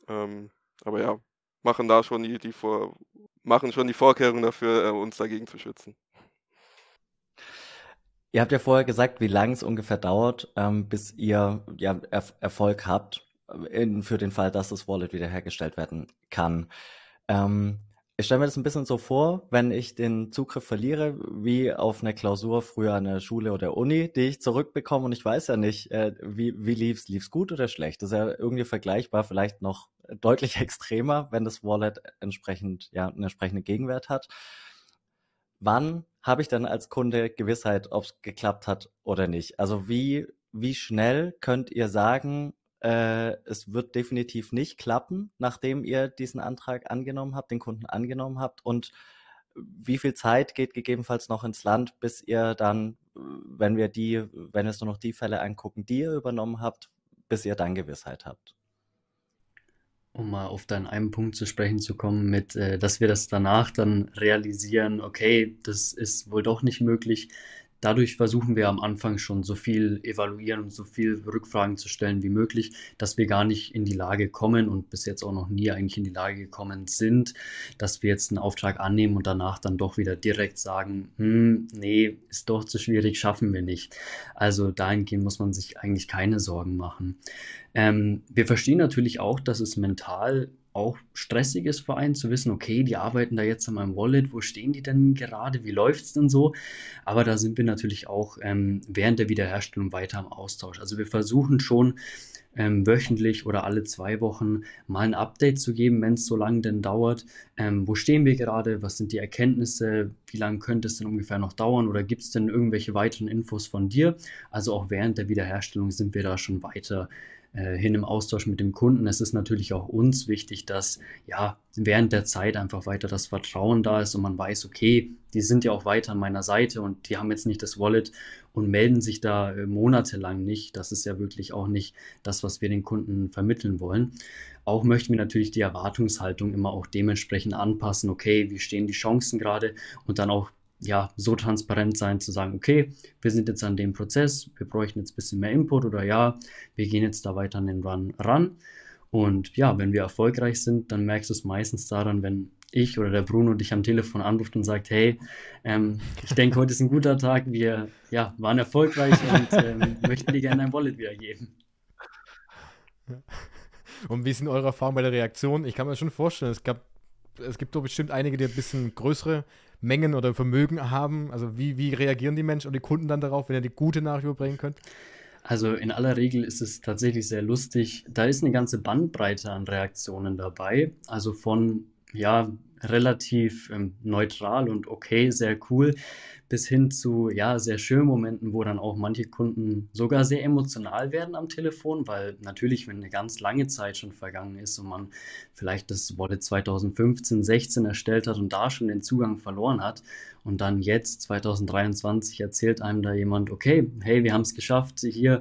Ähm, aber ja, machen da schon die, die Vor machen schon die Vorkehrungen dafür, äh, uns dagegen zu schützen. Ihr habt ja vorher gesagt, wie lange es ungefähr dauert, ähm, bis ihr ja, er Erfolg habt äh, in, für den Fall, dass das Wallet wiederhergestellt werden kann. Ähm, ich stelle mir das ein bisschen so vor, wenn ich den Zugriff verliere, wie auf eine Klausur früher an der Schule oder Uni, die ich zurückbekomme und ich weiß ja nicht, äh, wie, wie lief's, lief's gut oder schlecht. Das ist ja irgendwie vergleichbar, vielleicht noch deutlich extremer, wenn das Wallet entsprechend, ja, einen entsprechenden Gegenwert hat. Wann habe ich dann als Kunde Gewissheit, ob es geklappt hat oder nicht? Also wie, wie schnell könnt ihr sagen, äh, es wird definitiv nicht klappen, nachdem ihr diesen Antrag angenommen habt, den Kunden angenommen habt und wie viel Zeit geht gegebenenfalls noch ins Land, bis ihr dann, wenn wir die, wenn es nur noch die Fälle angucken, die ihr übernommen habt, bis ihr dann Gewissheit habt? Um mal auf deinen einen Punkt zu sprechen zu kommen, mit, äh, dass wir das danach dann realisieren, okay, das ist wohl doch nicht möglich. Dadurch versuchen wir am Anfang schon so viel evaluieren und so viel Rückfragen zu stellen wie möglich, dass wir gar nicht in die Lage kommen und bis jetzt auch noch nie eigentlich in die Lage gekommen sind, dass wir jetzt einen Auftrag annehmen und danach dann doch wieder direkt sagen, hm, nee, ist doch zu schwierig, schaffen wir nicht. Also dahingehend muss man sich eigentlich keine Sorgen machen. Ähm, wir verstehen natürlich auch, dass es mental auch stressig ist für einen zu wissen, okay, die arbeiten da jetzt an meinem Wallet, wo stehen die denn gerade, wie läuft es denn so? Aber da sind wir natürlich auch ähm, während der Wiederherstellung weiter im Austausch. Also wir versuchen schon ähm, wöchentlich oder alle zwei Wochen mal ein Update zu geben, wenn es so lange denn dauert. Ähm, wo stehen wir gerade? Was sind die Erkenntnisse? Wie lange könnte es denn ungefähr noch dauern? Oder gibt es denn irgendwelche weiteren Infos von dir? Also auch während der Wiederherstellung sind wir da schon weiter äh, hin im Austausch mit dem Kunden. Es ist natürlich auch uns wichtig, dass ja während der Zeit einfach weiter das Vertrauen da ist und man weiß, okay, die sind ja auch weiter an meiner Seite und die haben jetzt nicht das Wallet und melden sich da äh, monatelang nicht. Das ist ja wirklich auch nicht das, was wir den Kunden vermitteln wollen. Auch möchten wir natürlich die Erwartungshaltung immer auch dementsprechend anpassen. Okay, wie stehen die Chancen gerade und dann auch ja, so transparent sein, zu sagen, okay, wir sind jetzt an dem Prozess, wir bräuchten jetzt ein bisschen mehr Input oder ja, wir gehen jetzt da weiter an den Run ran. Und ja, wenn wir erfolgreich sind, dann merkst du es meistens daran, wenn ich oder der Bruno dich am Telefon anruft und sagt, hey, ähm, ich denke, heute ist ein guter Tag, wir ja, waren erfolgreich und ähm, möchten dir gerne dein Wallet wiedergeben. Und wie sind eure Erfahrungen bei der Reaktion? Ich kann mir schon vorstellen, es gab es gibt doch bestimmt einige, die ein bisschen größere Mengen oder Vermögen haben? Also wie, wie reagieren die Menschen und die Kunden dann darauf, wenn ihr die gute Nachricht überbringen könnt? Also in aller Regel ist es tatsächlich sehr lustig. Da ist eine ganze Bandbreite an Reaktionen dabei. Also von, ja, relativ ähm, neutral und okay, sehr cool, bis hin zu ja, sehr schönen Momenten, wo dann auch manche Kunden sogar sehr emotional werden am Telefon, weil natürlich, wenn eine ganz lange Zeit schon vergangen ist und man vielleicht das Wallet 2015, 16 erstellt hat und da schon den Zugang verloren hat und dann jetzt 2023 erzählt einem da jemand, okay, hey, wir haben es geschafft, hier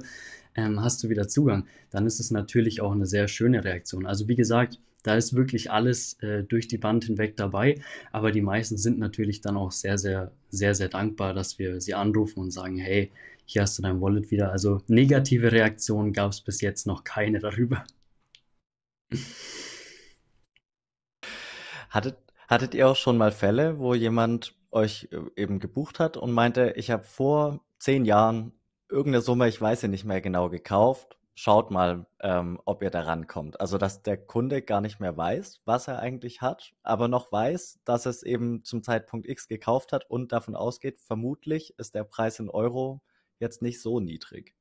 ähm, hast du wieder Zugang, dann ist es natürlich auch eine sehr schöne Reaktion. Also wie gesagt, da ist wirklich alles äh, durch die Band hinweg dabei. Aber die meisten sind natürlich dann auch sehr, sehr, sehr, sehr dankbar, dass wir sie anrufen und sagen, hey, hier hast du dein Wallet wieder. Also negative Reaktionen gab es bis jetzt noch keine darüber. Hattet, hattet ihr auch schon mal Fälle, wo jemand euch äh, eben gebucht hat und meinte, ich habe vor zehn Jahren irgendeine Summe, ich weiß ja nicht mehr genau, gekauft schaut mal, ähm, ob ihr da rankommt. Also, dass der Kunde gar nicht mehr weiß, was er eigentlich hat, aber noch weiß, dass es eben zum Zeitpunkt X gekauft hat und davon ausgeht, vermutlich ist der Preis in Euro jetzt nicht so niedrig.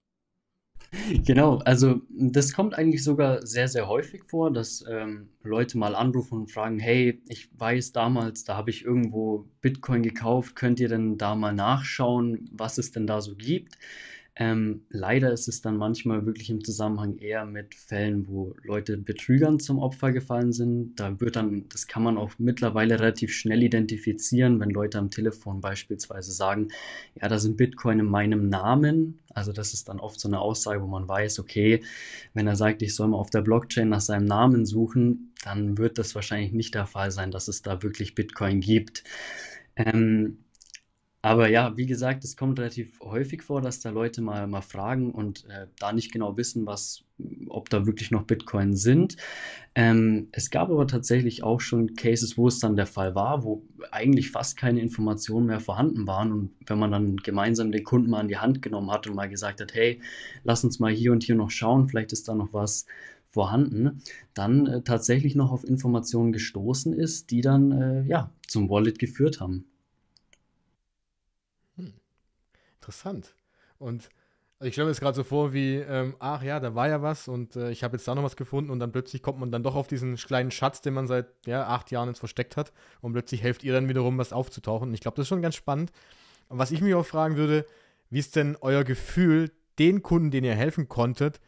Genau, also das kommt eigentlich sogar sehr, sehr häufig vor, dass ähm, Leute mal anrufen und fragen, hey, ich weiß damals, da habe ich irgendwo Bitcoin gekauft, könnt ihr denn da mal nachschauen, was es denn da so gibt? Ähm, leider ist es dann manchmal wirklich im Zusammenhang eher mit Fällen, wo Leute Betrügern zum Opfer gefallen sind. Da wird dann, das kann man auch mittlerweile relativ schnell identifizieren, wenn Leute am Telefon beispielsweise sagen, ja, da sind Bitcoin in meinem Namen. Also das ist dann oft so eine Aussage, wo man weiß, okay, wenn er sagt, ich soll mal auf der Blockchain nach seinem Namen suchen, dann wird das wahrscheinlich nicht der Fall sein, dass es da wirklich Bitcoin gibt. Ähm, aber ja, wie gesagt, es kommt relativ häufig vor, dass da Leute mal, mal fragen und äh, da nicht genau wissen, was, ob da wirklich noch Bitcoin sind. Ähm, es gab aber tatsächlich auch schon Cases, wo es dann der Fall war, wo eigentlich fast keine Informationen mehr vorhanden waren. Und wenn man dann gemeinsam den Kunden mal in die Hand genommen hat und mal gesagt hat, hey, lass uns mal hier und hier noch schauen, vielleicht ist da noch was vorhanden, dann äh, tatsächlich noch auf Informationen gestoßen ist, die dann äh, ja zum Wallet geführt haben. interessant. Und ich stelle mir das gerade so vor, wie, ähm, ach ja, da war ja was und äh, ich habe jetzt da noch was gefunden und dann plötzlich kommt man dann doch auf diesen kleinen Schatz, den man seit ja, acht Jahren jetzt versteckt hat und plötzlich helft ihr dann wiederum, was aufzutauchen. Und ich glaube, das ist schon ganz spannend. Und was ich mich auch fragen würde, wie ist denn euer Gefühl, den Kunden, denen ihr helfen konntet,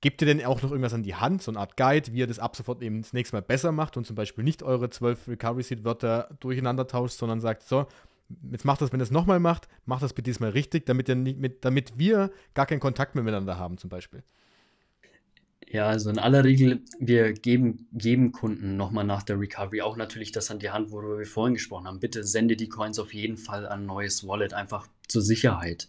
Gebt ihr denn auch noch irgendwas an die Hand, so eine Art Guide, wie ihr das ab sofort eben das nächste Mal besser macht und zum Beispiel nicht eure zwölf Recovery Seed Wörter durcheinander tauscht, sondern sagt, so, jetzt macht das, wenn es nochmal macht, macht das bitte diesmal richtig, damit, ihr nicht mit, damit wir gar keinen Kontakt mehr miteinander haben, zum Beispiel. Ja, also in aller Regel, wir geben jedem Kunden nochmal nach der Recovery auch natürlich das an die Hand, worüber wir vorhin gesprochen haben. Bitte sende die Coins auf jeden Fall an ein neues Wallet, einfach zur Sicherheit.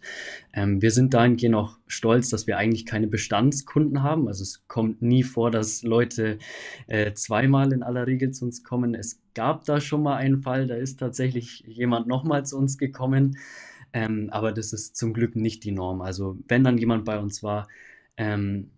Ähm, wir sind dahingehend auch stolz, dass wir eigentlich keine Bestandskunden haben. Also es kommt nie vor, dass Leute äh, zweimal in aller Regel zu uns kommen. Es gab da schon mal einen Fall, da ist tatsächlich jemand nochmal zu uns gekommen. Ähm, aber das ist zum Glück nicht die Norm. Also wenn dann jemand bei uns war, ähm,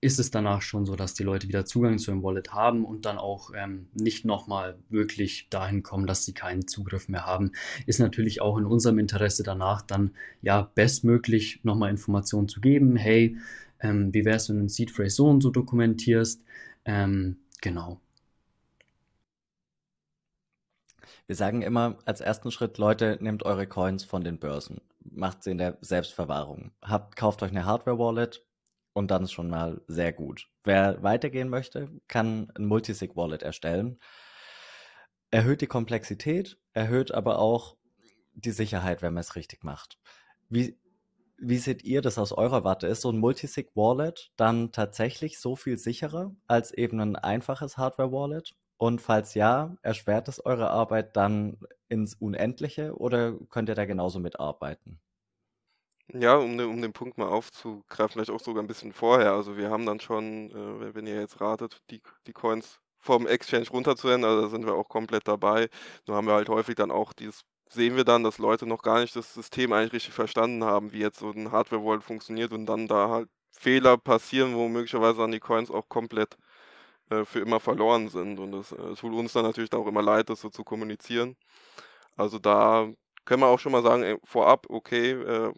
ist es danach schon so, dass die Leute wieder Zugang zu dem Wallet haben und dann auch ähm, nicht nochmal wirklich dahin kommen, dass sie keinen Zugriff mehr haben. Ist natürlich auch in unserem Interesse danach dann ja bestmöglich nochmal Informationen zu geben. Hey, ähm, wie wär's, wenn du einen Seed Phrase so und so dokumentierst? Ähm, genau. Wir sagen immer als ersten Schritt, Leute, nehmt eure Coins von den Börsen, macht sie in der Selbstverwahrung, habt, kauft euch eine Hardware-Wallet, und dann ist schon mal sehr gut. Wer weitergehen möchte, kann ein Multisig-Wallet erstellen. Erhöht die Komplexität, erhöht aber auch die Sicherheit, wenn man es richtig macht. Wie, wie seht ihr das aus eurer Warte? Ist so ein Multisig-Wallet dann tatsächlich so viel sicherer als eben ein einfaches Hardware-Wallet? Und falls ja, erschwert es eure Arbeit dann ins Unendliche oder könnt ihr da genauso mitarbeiten? Ja, um, den- ne, um den Punkt mal aufzugreifen, vielleicht auch sogar ein bisschen vorher. Also wir haben dann schon, äh, wenn wenn ihr jetzt ratet, die, die Coins vom Exchange runterzurennen, also da sind wir auch komplett dabei. Nur haben wir halt häufig dann auch dieses, sehen wir dann, dass Leute noch gar nicht das System eigentlich richtig verstanden haben, wie jetzt so ein Hardware-Wallet funktioniert und dann da halt Fehler passieren, wo möglicherweise dann die Coins auch komplett äh, für immer verloren sind. Und äh, es äh, tut uns dann natürlich auch immer leid, das so zu kommunizieren. Also da können wir auch schon mal sagen, ey, vorab, okay, äh,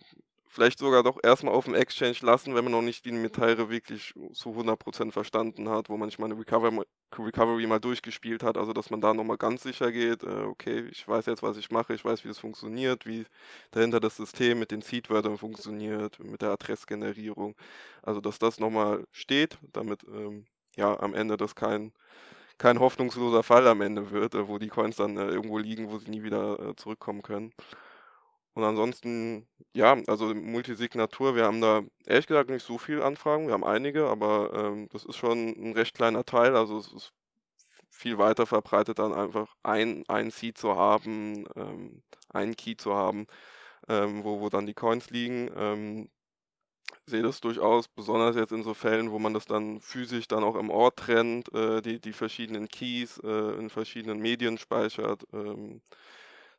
vielleicht sogar doch erstmal auf dem Exchange lassen, wenn man noch nicht die Metaire wirklich zu 100% verstanden hat, wo man nicht mal eine Recovery, Recovery mal durchgespielt hat, also dass man da nochmal ganz sicher geht, äh, okay, ich weiß jetzt, was ich mache, ich weiß, wie das funktioniert, wie dahinter das System mit den Seed-Wörtern funktioniert, mit der Adressgenerierung, also dass das nochmal steht, damit ähm, ja am Ende das kein kein hoffnungsloser Fall am Ende wird, äh, wo die Coins dann äh, irgendwo liegen, wo sie nie wieder äh, zurückkommen können. Und ansonsten, ja, also Multisignatur, wir haben da ehrlich gesagt nicht so viele Anfragen, wir haben einige, aber ähm, das ist schon ein recht kleiner Teil, also es ist viel weiter verbreitet, dann einfach ein, ein Seed zu haben, ähm, einen Key zu haben, ähm, wo, wo dann die Coins liegen. Ähm, sehe das durchaus, besonders jetzt in so Fällen, wo man das dann physisch dann auch im Ort trennt, äh, die, die verschiedenen Keys äh, in verschiedenen Medien speichert. Ähm,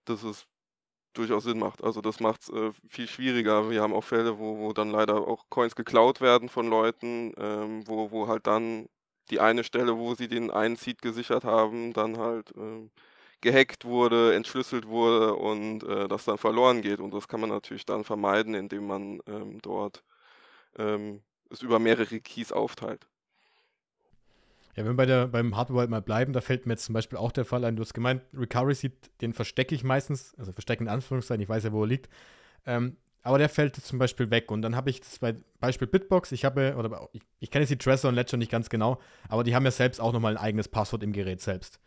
das ist durchaus Sinn macht. Also das macht es äh, viel schwieriger. Wir haben auch Fälle, wo, wo dann leider auch Coins geklaut werden von Leuten, ähm, wo, wo halt dann die eine Stelle, wo sie den einen Seed gesichert haben, dann halt ähm, gehackt wurde, entschlüsselt wurde und äh, das dann verloren geht. Und das kann man natürlich dann vermeiden, indem man ähm, dort ähm, es über mehrere Keys aufteilt. Ja, wenn wir bei der, beim Hardware mal bleiben, da fällt mir jetzt zum Beispiel auch der Fall ein, du hast gemeint, Recovery Seed, den verstecke ich meistens, also verstecke in Anführungszeichen, ich weiß ja, wo er liegt. Ähm, aber der fällt zum Beispiel weg. Und dann habe ich das bei Beispiel Bitbox, ich habe, oder ich, ich kenne jetzt die Trezor und Ledger nicht ganz genau, aber die haben ja selbst auch nochmal ein eigenes Passwort im Gerät selbst.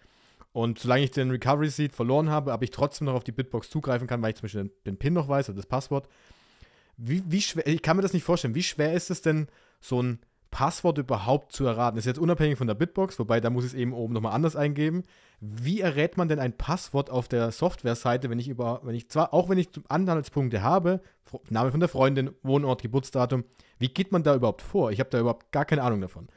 Und solange ich den Recovery Seed verloren habe, habe ich trotzdem noch auf die Bitbox zugreifen kann, weil ich zum Beispiel den, den PIN noch weiß oder das Passwort. Wie, wie schwer, ich kann mir das nicht vorstellen, wie schwer ist es denn, so ein Passwort überhaupt zu erraten. Das ist jetzt unabhängig von der Bitbox, wobei da muss ich es eben oben nochmal anders eingeben. Wie errät man denn ein Passwort auf der Softwareseite, wenn ich über, wenn ich zwar, auch wenn ich Anhaltspunkte habe, Name von der Freundin, Wohnort, Geburtsdatum, wie geht man da überhaupt vor? Ich habe da überhaupt gar keine Ahnung davon.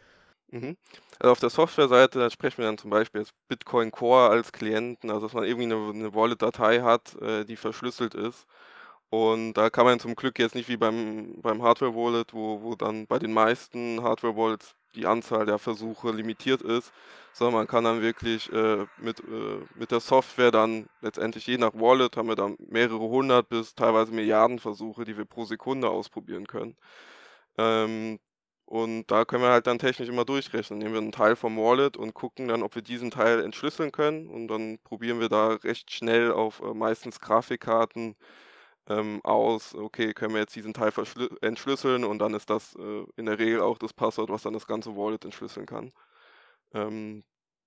Mhm. Also auf der Softwareseite, da sprechen wir dann zum Beispiel jetzt Bitcoin Core als Klienten, also dass man irgendwie eine, eine Wallet-Datei hat, äh, die verschlüsselt ist und da kann man zum Glück jetzt nicht wie beim, beim Hardware-Wallet, wo, wo dann bei den meisten Hardware-Wallets die Anzahl der Versuche limitiert ist, sondern man kann dann wirklich äh, mit, äh, mit der Software dann letztendlich je nach Wallet haben wir dann mehrere hundert bis teilweise Milliarden Versuche, die wir pro Sekunde ausprobieren können. Ähm, und da können wir halt dann technisch immer durchrechnen. Nehmen wir einen Teil vom Wallet und gucken dann, ob wir diesen Teil entschlüsseln können. Und dann probieren wir da recht schnell auf äh, meistens Grafikkarten ähm, aus, okay, können wir jetzt diesen Teil entschlüsseln und dann ist das äh, in der Regel auch das Passwort, was dann das ganze Wallet entschlüsseln kann. Ähm,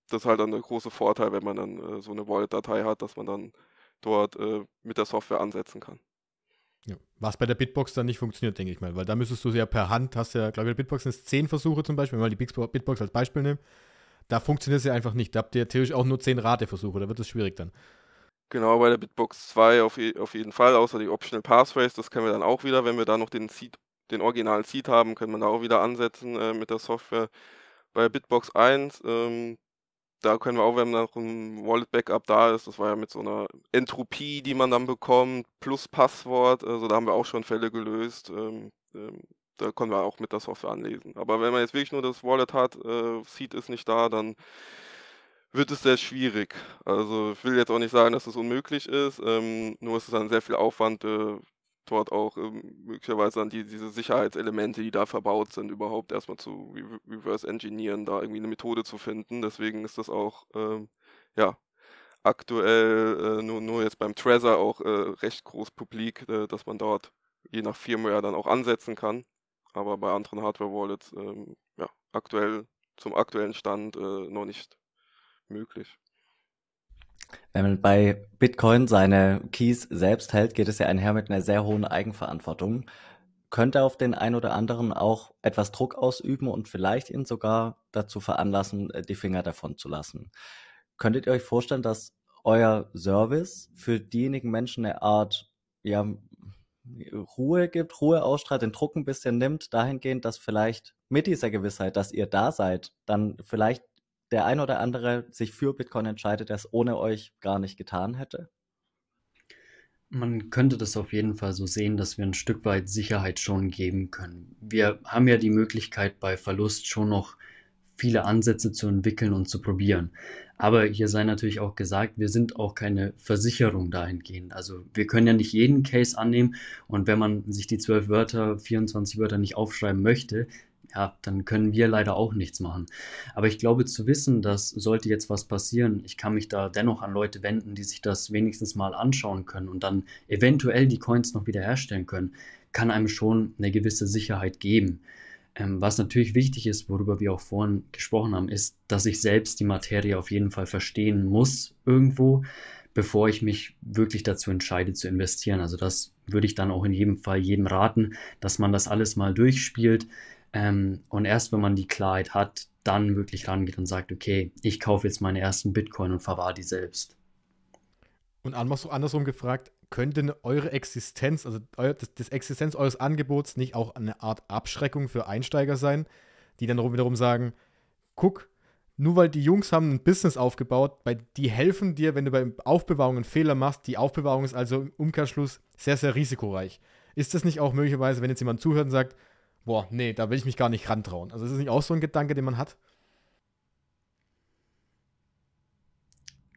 das ist halt dann der große Vorteil, wenn man dann äh, so eine Wallet-Datei hat, dass man dann dort äh, mit der Software ansetzen kann. Ja. Was bei der Bitbox dann nicht funktioniert, denke ich mal, weil da müsstest du ja per Hand, hast ja, glaube ich, bei Bitbox sind es zehn Versuche zum Beispiel, wenn man die Bitbox als Beispiel nimmt, da funktioniert es ja einfach nicht. Da habt ihr theoretisch auch nur zehn Rateversuche, da wird es schwierig dann. Genau, bei der Bitbox 2 auf, je, auf jeden Fall, außer die Optional Pathways, das können wir dann auch wieder, wenn wir da noch den Seed, den originalen Seed haben, können wir da auch wieder ansetzen äh, mit der Software. Bei Bitbox 1, ähm, da können wir auch, wenn noch ein Wallet-Backup da ist, das war ja mit so einer Entropie, die man dann bekommt, plus Passwort, also da haben wir auch schon Fälle gelöst. Ähm, ähm, da können wir auch mit der Software anlesen. Aber wenn man jetzt wirklich nur das Wallet hat, äh, Seed ist nicht da, dann wird es sehr schwierig. Also ich will jetzt auch nicht sagen, dass es unmöglich ist, ähm, nur ist es dann sehr viel Aufwand, äh, dort auch ähm, möglicherweise dann die, diese Sicherheitselemente, die da verbaut sind, überhaupt erstmal zu reverse engineeren, da irgendwie eine Methode zu finden. Deswegen ist das auch ähm, ja aktuell äh, nur, nur jetzt beim Trezor auch äh, recht groß publik, äh, dass man dort je nach Firmware dann auch ansetzen kann. Aber bei anderen Hardware-Wallets ähm, ja, aktuell zum aktuellen Stand äh, noch nicht möglich. Wenn man bei Bitcoin seine Keys selbst hält, geht es ja einher mit einer sehr hohen Eigenverantwortung. Könnte auf den einen oder anderen auch etwas Druck ausüben und vielleicht ihn sogar dazu veranlassen, äh, die Finger davon zu lassen. Könntet ihr euch vorstellen, dass euer Service für diejenigen Menschen eine Art ja, Ruhe gibt, Ruhe ausstrahlt, den Druck ein bisschen nimmt, dahingehend, dass vielleicht mit dieser Gewissheit, dass ihr da seid, dann vielleicht der ein oder andere sich für Bitcoin entscheidet, das ohne euch gar nicht getan hätte? Man könnte das auf jeden Fall so sehen, dass wir ein Stück weit Sicherheit schon geben können. Wir haben ja die Möglichkeit, bei Verlust schon noch viele Ansätze zu entwickeln und zu probieren. Aber hier sei natürlich auch gesagt, wir sind auch keine Versicherung dahingehend. Also wir können ja nicht jeden Case annehmen und wenn man sich die zwölf Wörter, 24 Wörter nicht aufschreiben möchte, ja, dann können wir leider auch nichts machen. Aber ich glaube zu wissen, dass sollte jetzt was passieren, ich kann mich da dennoch an Leute wenden, die sich das wenigstens mal anschauen können und dann eventuell die Coins noch wieder herstellen können, kann einem schon eine gewisse Sicherheit geben. Ähm, was natürlich wichtig ist, worüber wir auch vorhin gesprochen haben, ist, dass ich selbst die Materie auf jeden Fall verstehen muss irgendwo, bevor ich mich wirklich dazu entscheide zu investieren. Also das würde ich dann auch in jedem Fall jedem raten, dass man das alles mal durchspielt, ähm, und erst wenn man die Klarheit hat, dann wirklich rangeht und sagt, okay, ich kaufe jetzt meine ersten Bitcoin und verwahre die selbst. Und andersrum gefragt, könnte ne, eure Existenz, also euer, das, das, Existenz eures Angebots nicht auch eine Art Abschreckung für Einsteiger sein, die dann wiederum sagen, guck, nur weil die Jungs haben ein Business aufgebaut, bei, die helfen dir, wenn du bei Aufbewahrung einen Fehler machst. Die Aufbewahrung ist also im Umkehrschluss sehr, sehr risikoreich. Ist das nicht auch möglicherweise, wenn jetzt jemand zuhört und sagt, boah, nee, da will ich mich gar nicht rantrauen. Also ist das nicht auch so ein Gedanke, den man hat?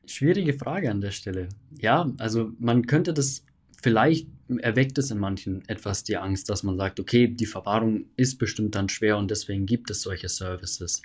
Schwierige Frage an der Stelle. Ja, also man könnte das, vielleicht erweckt es in manchen etwas die Angst, dass man sagt, okay, die Verwahrung ist bestimmt dann schwer und deswegen gibt es solche Services.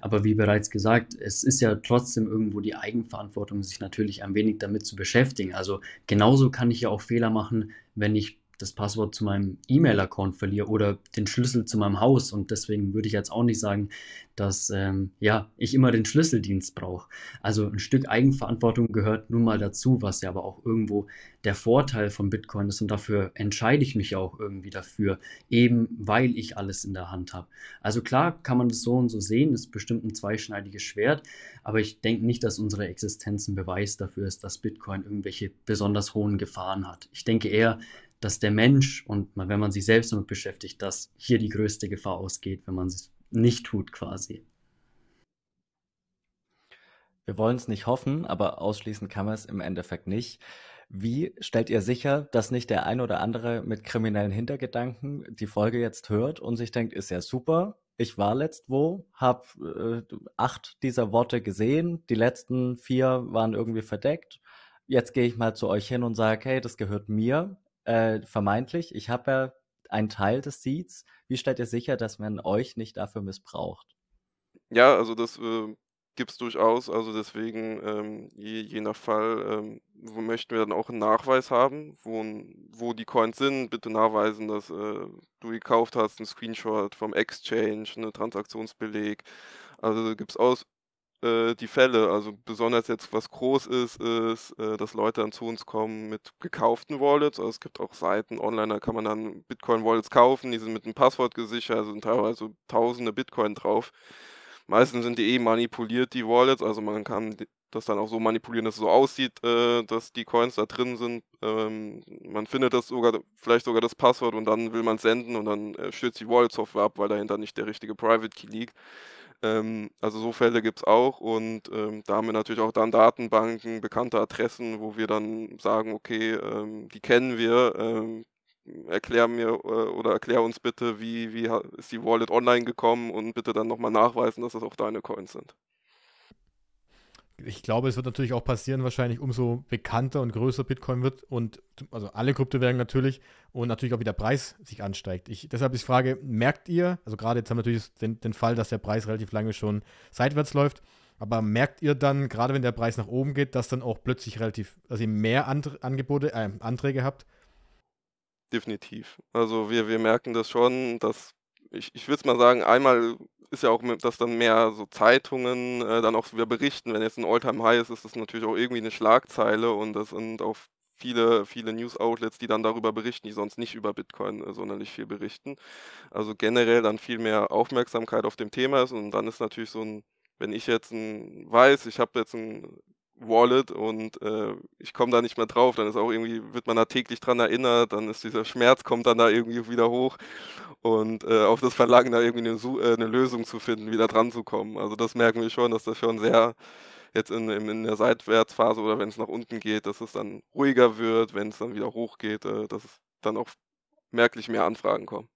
Aber wie bereits gesagt, es ist ja trotzdem irgendwo die Eigenverantwortung, sich natürlich ein wenig damit zu beschäftigen. Also genauso kann ich ja auch Fehler machen, wenn ich das Passwort zu meinem E-Mail-Account verliere oder den Schlüssel zu meinem Haus. Und deswegen würde ich jetzt auch nicht sagen, dass ähm, ja, ich immer den Schlüsseldienst brauche. Also ein Stück Eigenverantwortung gehört nun mal dazu, was ja aber auch irgendwo der Vorteil von Bitcoin ist. Und dafür entscheide ich mich ja auch irgendwie dafür, eben weil ich alles in der Hand habe. Also klar kann man das so und so sehen, ist bestimmt ein zweischneidiges Schwert, aber ich denke nicht, dass unsere Existenz ein Beweis dafür ist, dass Bitcoin irgendwelche besonders hohen Gefahren hat. Ich denke eher, dass der Mensch und wenn man sich selbst damit beschäftigt, dass hier die größte Gefahr ausgeht, wenn man es nicht tut quasi. Wir wollen es nicht hoffen, aber ausschließen kann man es im Endeffekt nicht. Wie stellt ihr sicher, dass nicht der ein oder andere mit kriminellen Hintergedanken die Folge jetzt hört und sich denkt, ist ja super, ich war letzt wo, habe äh, acht dieser Worte gesehen, die letzten vier waren irgendwie verdeckt. Jetzt gehe ich mal zu euch hin und sage, hey, das gehört mir äh, vermeintlich, ich habe ja einen Teil des Seeds. Wie stellt ihr sicher, dass man euch nicht dafür missbraucht? Ja, also das äh, gibt es durchaus. Also deswegen, ähm, je, je nach Fall, ähm, möchten wir dann auch einen Nachweis haben, wo, wo die Coins sind. Bitte nachweisen, dass äh, du gekauft hast, einen Screenshot vom Exchange, eine Transaktionsbeleg. Also gibt es äh, die Fälle. Also besonders jetzt, was groß ist, ist, äh, dass Leute dann zu uns kommen mit gekauften Wallets. Also es gibt auch Seiten online, da kann man dann Bitcoin-Wallets kaufen, die sind mit einem Passwort gesichert, also sind teilweise tausende Bitcoin drauf. Meistens sind die eh manipuliert, die Wallets, also man kann das dann auch so manipulieren, dass es so aussieht, äh, dass die Coins da drin sind. Ähm, man findet das sogar, vielleicht sogar das Passwort und dann will man senden und dann äh, stürzt die Wallet-Software ab, weil dahinter nicht der richtige Private Key liegt. Ähm, also so Fälle gibt es auch und ähm, da haben wir natürlich auch dann Datenbanken, bekannte Adressen, wo wir dann sagen, okay, ähm, die kennen wir, ähm, erklär mir äh, oder erklär uns bitte, wie, wie ist die Wallet online gekommen und bitte dann nochmal nachweisen, dass das auch deine Coins sind ich glaube, es wird natürlich auch passieren, wahrscheinlich umso bekannter und größer Bitcoin wird und also alle Kryptowährungen natürlich und natürlich auch wie der Preis sich ansteigt. Ich, deshalb ist die Frage, merkt ihr, also gerade jetzt haben wir natürlich den, den Fall, dass der Preis relativ lange schon seitwärts läuft, aber merkt ihr dann, gerade wenn der Preis nach oben geht, dass dann auch plötzlich relativ, also ihr mehr Ant Angebote, äh, Anträge habt? Definitiv. Also wir, wir merken das schon, dass ich, ich würde mal sagen, einmal ist ja auch, dass dann mehr so Zeitungen äh, dann auch wieder berichten. Wenn jetzt ein All-Time-High ist, ist das natürlich auch irgendwie eine Schlagzeile und das sind auch viele, viele News-Outlets, die dann darüber berichten, die sonst nicht über Bitcoin äh, sonderlich viel berichten. Also generell dann viel mehr Aufmerksamkeit auf dem Thema ist und dann ist natürlich so ein, wenn ich jetzt ein, weiß, ich habe jetzt ein Wallet und äh, ich komme da nicht mehr drauf, dann ist auch irgendwie, wird man da täglich dran erinnert, dann ist dieser Schmerz, kommt dann da irgendwie wieder hoch und äh, auf das Verlangen, da irgendwie eine, äh, eine, Lösung zu finden, wieder dran zu kommen. Also das merken wir schon, dass das schon sehr jetzt in, in der Seitwärtsphase oder wenn es nach unten geht, dass es dann ruhiger wird, wenn es dann wieder hochgeht, äh, dass es dann auch merklich mehr Anfragen kommen.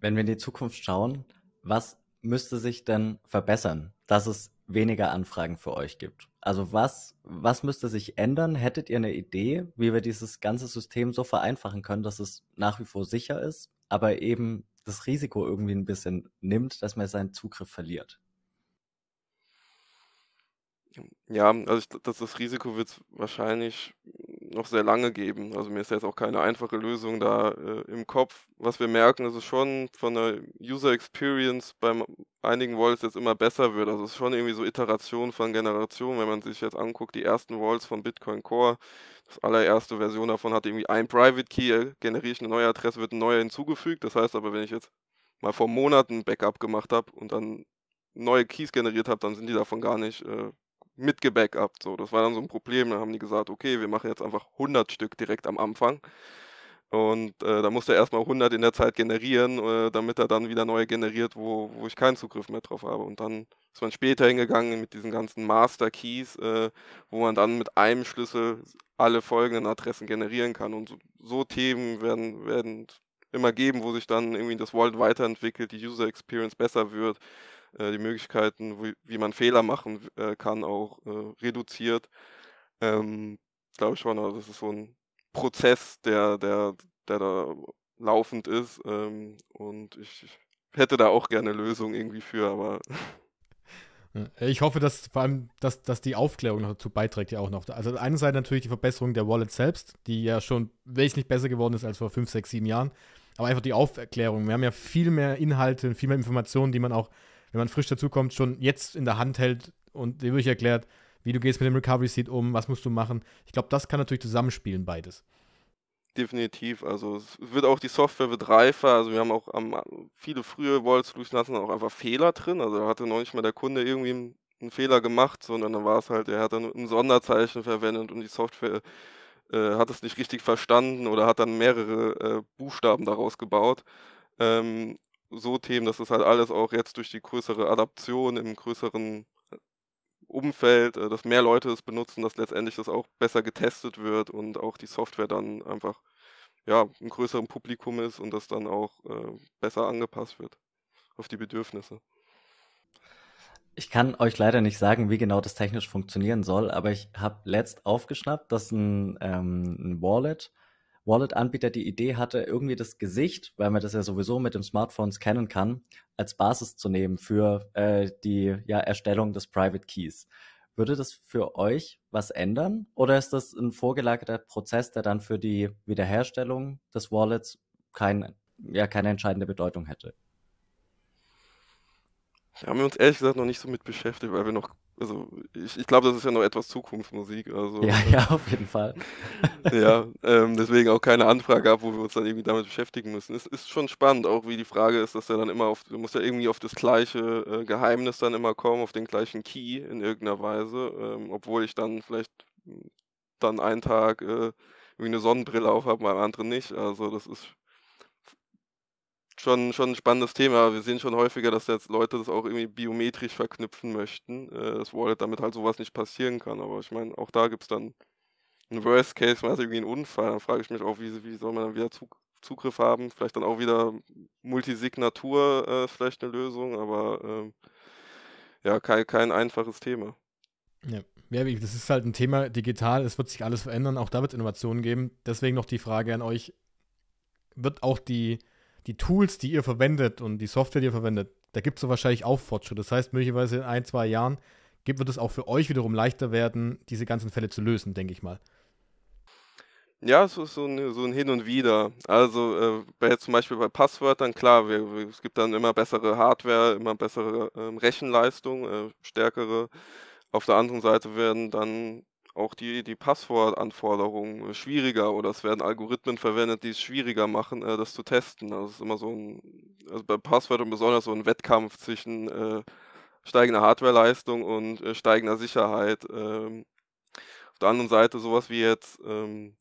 Wenn wir in die Zukunft schauen, was müsste sich denn verbessern, dass es weniger Anfragen für euch gibt. Also was, was müsste sich ändern? Hättet ihr eine Idee, wie wir dieses ganze System so vereinfachen können, dass es nach wie vor sicher ist, aber eben das Risiko irgendwie ein bisschen nimmt, dass man seinen Zugriff verliert? Ja, also ich, das, das Risiko wird wahrscheinlich noch sehr lange geben. Also mir ist jetzt auch keine einfache Lösung da äh, im Kopf. Was wir merken, ist es schon von der User Experience bei einigen Walls jetzt immer besser wird. Also es ist schon irgendwie so Iteration von Generation, wenn man sich jetzt anguckt, die ersten Walls von Bitcoin Core, das allererste Version davon hat irgendwie ein Private Key, äh, generiere ich eine neue Adresse, wird ein neuer hinzugefügt. Das heißt aber, wenn ich jetzt mal vor Monaten Backup gemacht habe und dann neue Keys generiert habe, dann sind die davon gar nicht äh, mitgebackupt. So, das war dann so ein Problem. Da haben die gesagt, okay, wir machen jetzt einfach 100 Stück direkt am Anfang. Und äh, da musste er erstmal 100 in der Zeit generieren, äh, damit er dann wieder neue generiert, wo, wo ich keinen Zugriff mehr drauf habe. Und dann ist man später hingegangen mit diesen ganzen Master Keys, äh, wo man dann mit einem Schlüssel alle folgenden Adressen generieren kann. Und so, so Themen werden, werden immer geben, wo sich dann irgendwie das Wallet weiterentwickelt, die User Experience besser wird äh, die Möglichkeiten, wie, wie, man Fehler machen äh, kann, auch äh, reduziert. Ähm, glaube ich schon, also das ist so ein Prozess, der, der, der da laufend ist. Ähm, und ich, hätte da auch gerne Lösungen irgendwie für, aber äh, ich hoffe, dass vor allem, dass, dass die Aufklärung noch dazu beiträgt, ja auch noch. Also einerseits natürlich die Verbesserung der Wallet selbst, die ja schon wesentlich besser geworden ist als vor 5, 6, 7 Jahren. Aber einfach die Aufklärung. Wir haben ja viel mehr Inhalte und viel mehr Informationen, die man auch wenn man frisch dazukommt, schon jetzt in der Hand hält und dir wirklich erklärt, wie du gehst mit dem Recovery Seat um, was musst du machen. Ich glaube, das kann natürlich zusammenspielen, beides. Definitiv, also es wird auch die Software wird reifer, also wir haben auch um, ähm, viele frühe Walls Solutions hatten auch einfach Fehler drin, also da hatte noch nicht mal der Kunde irgendwie einen Fehler gemacht, sondern dann war es halt, er hat dann ein Sonderzeichen verwendet und die Software äh, hat es nicht richtig verstanden oder hat dann mehrere äh, Buchstaben daraus gebaut. Ähm, so Themen, das ist halt alles auch jetzt durch die größere Adaption im größeren äh, Umfeld, äh, dass mehr Leute es benutzen, dass letztendlich das auch besser getestet wird und auch die Software dann einfach ja, einem größeren Publikum ist und das dann auch äh, besser angepasst wird auf die Bedürfnisse. Ich kann euch leider nicht sagen, wie genau das technisch funktionieren soll, aber ich habe letzt aufgeschnappt, dass ein, ähm, ein Wallet Wallet-Anbieter die Idee hatte, irgendwie das Gesicht, weil man das ja sowieso mit dem Smartphone scannen kann, als Basis zu nehmen für äh, die ja, Erstellung des Private Keys. Würde das für euch was ändern oder ist das ein vorgelagerter Prozess, der dann für die Wiederherstellung des Wallets kein, ja, keine entscheidende Bedeutung hätte? Da haben wir uns ehrlich gesagt noch nicht so mit beschäftigt, weil wir noch also ich, ich glaube, das ist ja noch etwas Zukunftsmusik. Also, ja, ne? ja, auf jeden Fall. ja, ähm, deswegen auch keine Anfrage ab, wo wir uns dann irgendwie damit beschäftigen müssen. Es ist schon spannend, auch wie die Frage ist, dass er dann immer auf, du musst ja irgendwie auf das gleiche äh, Geheimnis dann immer kommen, auf den gleichen Key in irgendeiner Weise, ähm, obwohl ich dann vielleicht hm, dann einen Tag äh, irgendwie eine Sonnenbrille auf habe, beim anderen nicht. Also das ist schon, schon ein spannendes Thema. Wir sehen schon häufiger, dass jetzt Leute das auch irgendwie biometrisch verknüpfen möchten, äh, das Wallet, damit halt sowas nicht passieren kann. Aber ich meine, auch da gibt es dann einen Worst Case, man irgendwie einen Unfall. Dann frage ich mich auch, wie, wie soll man dann wieder Zug, Zugriff haben? Vielleicht dann auch wieder Multisignatur äh, ist vielleicht eine Lösung, aber ähm, ja, kein, kein einfaches Thema. Ja. ja, das ist halt ein Thema digital, es wird sich alles verändern, auch da wird es Innovationen geben. Deswegen noch die Frage an euch, wird auch die die Tools, die ihr verwendet und die Software, die ihr verwendet, da gibt es so wahrscheinlich auch Fortschritte. Das heißt, möglicherweise in ein, zwei Jahren wird es auch für euch wiederum leichter werden, diese ganzen Fälle zu lösen, denke ich mal. Ja, so, so, ein, so ein Hin und Wieder. Also äh, zum Beispiel bei Passwörtern, klar, wir, wir, es gibt dann immer bessere Hardware, immer bessere äh, Rechenleistung, äh, stärkere. Auf der anderen Seite werden dann auch die, die Passwortanforderungen äh, schwieriger oder es werden Algorithmen verwendet, die es schwieriger machen, äh, das zu testen. Also es ist immer so ein, also bei Passwörtern besonders so ein Wettkampf zwischen äh, steigender Hardwareleistung und äh, steigender Sicherheit. Ähm, auf der anderen Seite sowas wie jetzt ähm,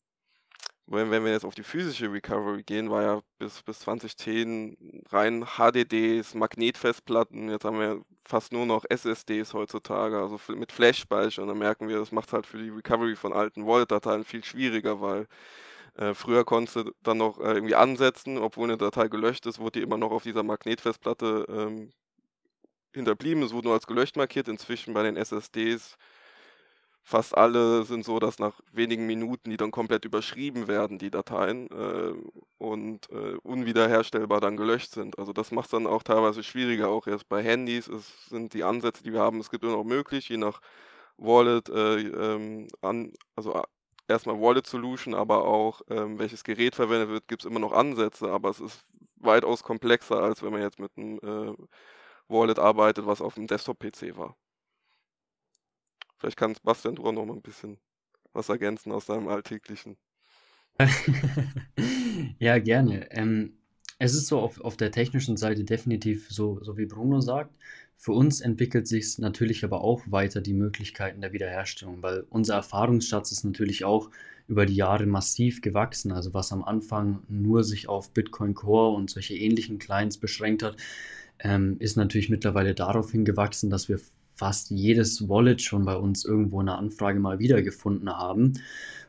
wenn, wenn wir jetzt auf die physische Recovery gehen, war ja bis, bis 2010 rein HDDs, Magnetfestplatten, jetzt haben wir fast nur noch SSDs heutzutage, also mit Flash-Speicher. Und dann merken wir, das macht es halt für die Recovery von alten Volt-Dateien viel schwieriger, weil äh, früher konntest du dann noch äh, irgendwie ansetzen, obwohl eine Datei gelöscht ist, wurde die immer noch auf dieser Magnetfestplatte ähm, hinterblieben. Es wurde nur als gelöscht markiert. Inzwischen bei den SSDs fast alle sind so, dass nach wenigen Minuten die dann komplett überschrieben werden, die Dateien, äh, und äh, unwiederherstellbar dann gelöscht sind. Also das macht es dann auch teilweise schwieriger, auch erst bei Handys es sind die Ansätze, die wir haben, es gibt immer noch möglich, je nach Wallet, äh, ähm, an, also äh, erstmal Wallet Solution, aber auch ähm, welches Gerät verwendet wird, gibt es immer noch Ansätze, aber es ist weitaus komplexer, als wenn man jetzt mit einem äh, Wallet arbeitet, was auf dem Desktop-PC war. Vielleicht kann Bastian du auch noch mal ein bisschen was ergänzen aus deinem alltäglichen. ja, gerne. Ähm, es ist so auf, auf der technischen Seite definitiv so, so wie Bruno sagt. Für uns entwickelt sich natürlich aber auch weiter die Möglichkeiten der Wiederherstellung, weil unser Erfahrungsschatz ist natürlich auch über die Jahre massiv gewachsen. Also was am Anfang nur sich auf Bitcoin Core und solche ähnlichen Clients beschränkt hat, ähm, ist natürlich mittlerweile daraufhin gewachsen, dass wir fast jedes Wallet schon bei uns irgendwo eine Anfrage mal wiedergefunden haben.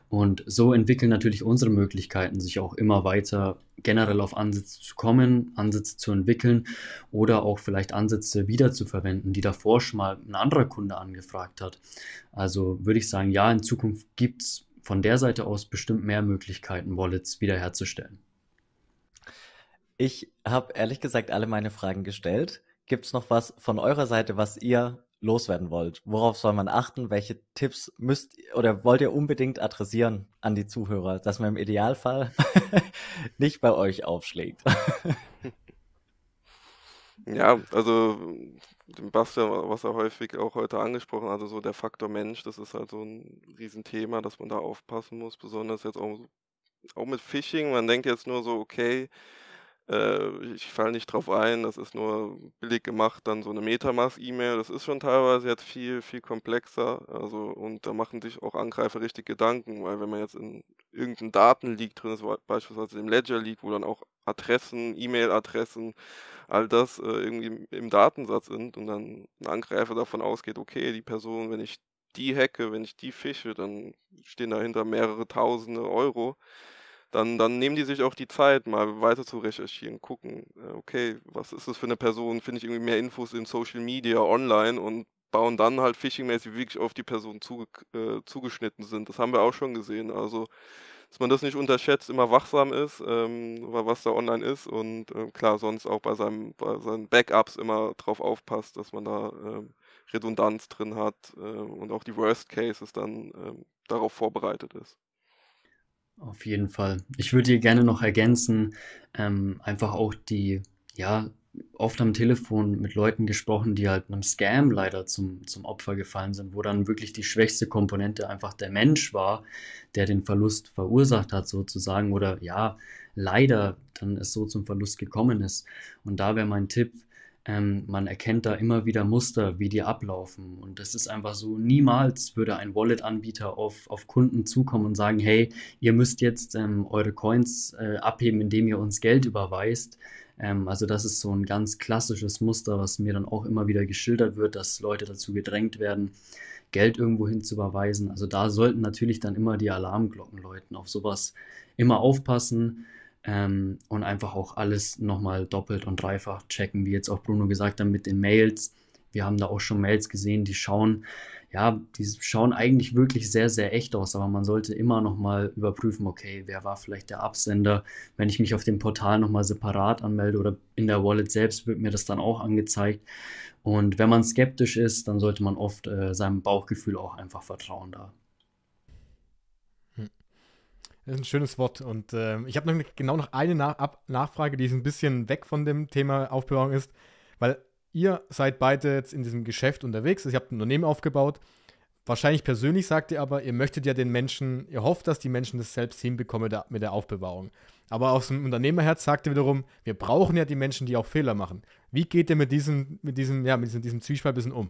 Und so entwickeln natürlich unsere Möglichkeiten, sich auch immer weiter generell auf Ansätze zu kommen, Ansätze zu entwickeln oder auch vielleicht Ansätze wiederzuverwenden, die davor schon mal ein anderer Kunde angefragt hat. Also würde ich sagen, ja, in Zukunft gibt es von der Seite aus bestimmt mehr Möglichkeiten, Wallets wiederherzustellen. Ich habe ehrlich gesagt alle meine Fragen gestellt. Gibt es noch was von eurer Seite, was ihr loswerden wollt. Worauf soll man achten? Welche Tipps müsst oder wollt ihr unbedingt adressieren an die Zuhörer, dass man im Idealfall nicht bei euch aufschlägt? ja, also Bastian, was er häufig auch heute angesprochen hat, also so der Faktor Mensch, das ist halt so ein Riesenthema, dass man da aufpassen muss, besonders jetzt auch, auch mit Phishing. Man denkt jetzt nur so, okay, äh, ich falle nicht drauf ein, das ist nur billig gemacht, dann so eine Metamask-E-Mail, das ist schon teilweise jetzt viel, viel komplexer, also und da machen sich auch Angreifer richtig Gedanken, weil wenn man jetzt in irgendeinem Datenleak drin ist, beispielsweise im Ledger-Leak, wo dann auch Adressen, E-Mail-Adressen, all das äh, irgendwie im Datensatz sind und dann ein Angreifer davon ausgeht, okay, die Person, wenn ich die hacke, wenn ich die fische, dann stehen dahinter mehrere tausende Euro dann, dann nehmen die sich auch die Zeit, mal weiter zu recherchieren, gucken, äh, okay, was ist das für eine Person, finde ich irgendwie mehr Infos in Social Media, online und bauen dann halt phishingmäßig wirklich auf die Person zuge äh, zugeschnitten sind. Das haben wir auch schon gesehen. Also, dass man das nicht unterschätzt, immer wachsam ist, ähm, was da online ist und äh, klar, sonst auch bei, seinem, bei seinen Backups immer drauf aufpasst, dass man da ähm, Redundanz drin hat äh, und auch die Worst Cases dann ähm, darauf vorbereitet ist. Auf jeden Fall. Ich würde dir gerne noch ergänzen, ähm, einfach auch die, ja, oft am Telefon mit Leuten gesprochen, die halt einem Scam leider zum, zum Opfer gefallen sind, wo dann wirklich die schwächste Komponente einfach der Mensch war, der den Verlust verursacht hat sozusagen oder ja, leider dann es so zum Verlust gekommen ist. Und da wäre mein Tipp, ähm, man erkennt da immer wieder Muster, wie die ablaufen. Und das ist einfach so, niemals würde ein Wallet-Anbieter auf, auf Kunden zukommen und sagen, hey, ihr müsst jetzt ähm, eure Coins äh, abheben, indem ihr uns Geld überweist. Ähm, also das ist so ein ganz klassisches Muster, was mir dann auch immer wieder geschildert wird, dass Leute dazu gedrängt werden, Geld irgendwo hin zu überweisen. Also da sollten natürlich dann immer die Alarmglocken läuten. Auf sowas immer aufpassen ähm, und einfach auch alles nochmal doppelt und dreifach checken, wie jetzt auch Bruno gesagt hat mit den Mails. Wir haben da auch schon Mails gesehen, die schauen, ja, die schauen eigentlich wirklich sehr, sehr echt aus, aber man sollte immer nochmal überprüfen, okay, wer war vielleicht der Absender? Wenn ich mich auf dem Portal nochmal separat anmelde oder in der Wallet selbst, wird mir das dann auch angezeigt. Und wenn man skeptisch ist, dann sollte man oft äh, seinem Bauchgefühl auch einfach vertrauen da. Das ist ein schönes Wort. Und äh, ich habe noch genau noch eine Na Ab Nachfrage, die ist ein bisschen weg von dem Thema Aufbewahrung ist, weil ihr seid beide jetzt in diesem Geschäft unterwegs, ihr habt ein Unternehmen aufgebaut. Wahrscheinlich persönlich sagt ihr aber, ihr möchtet ja den Menschen, ihr hofft, dass die Menschen das selbst hinbekommen mit der Aufbewahrung. Aber aus dem Unternehmerherz sagt ihr wiederum, wir brauchen ja die Menschen, die auch Fehler machen. Wie geht ihr mit diesem, mit diesem, ja, mit diesem, diesem Zwiespalt ein bisschen um?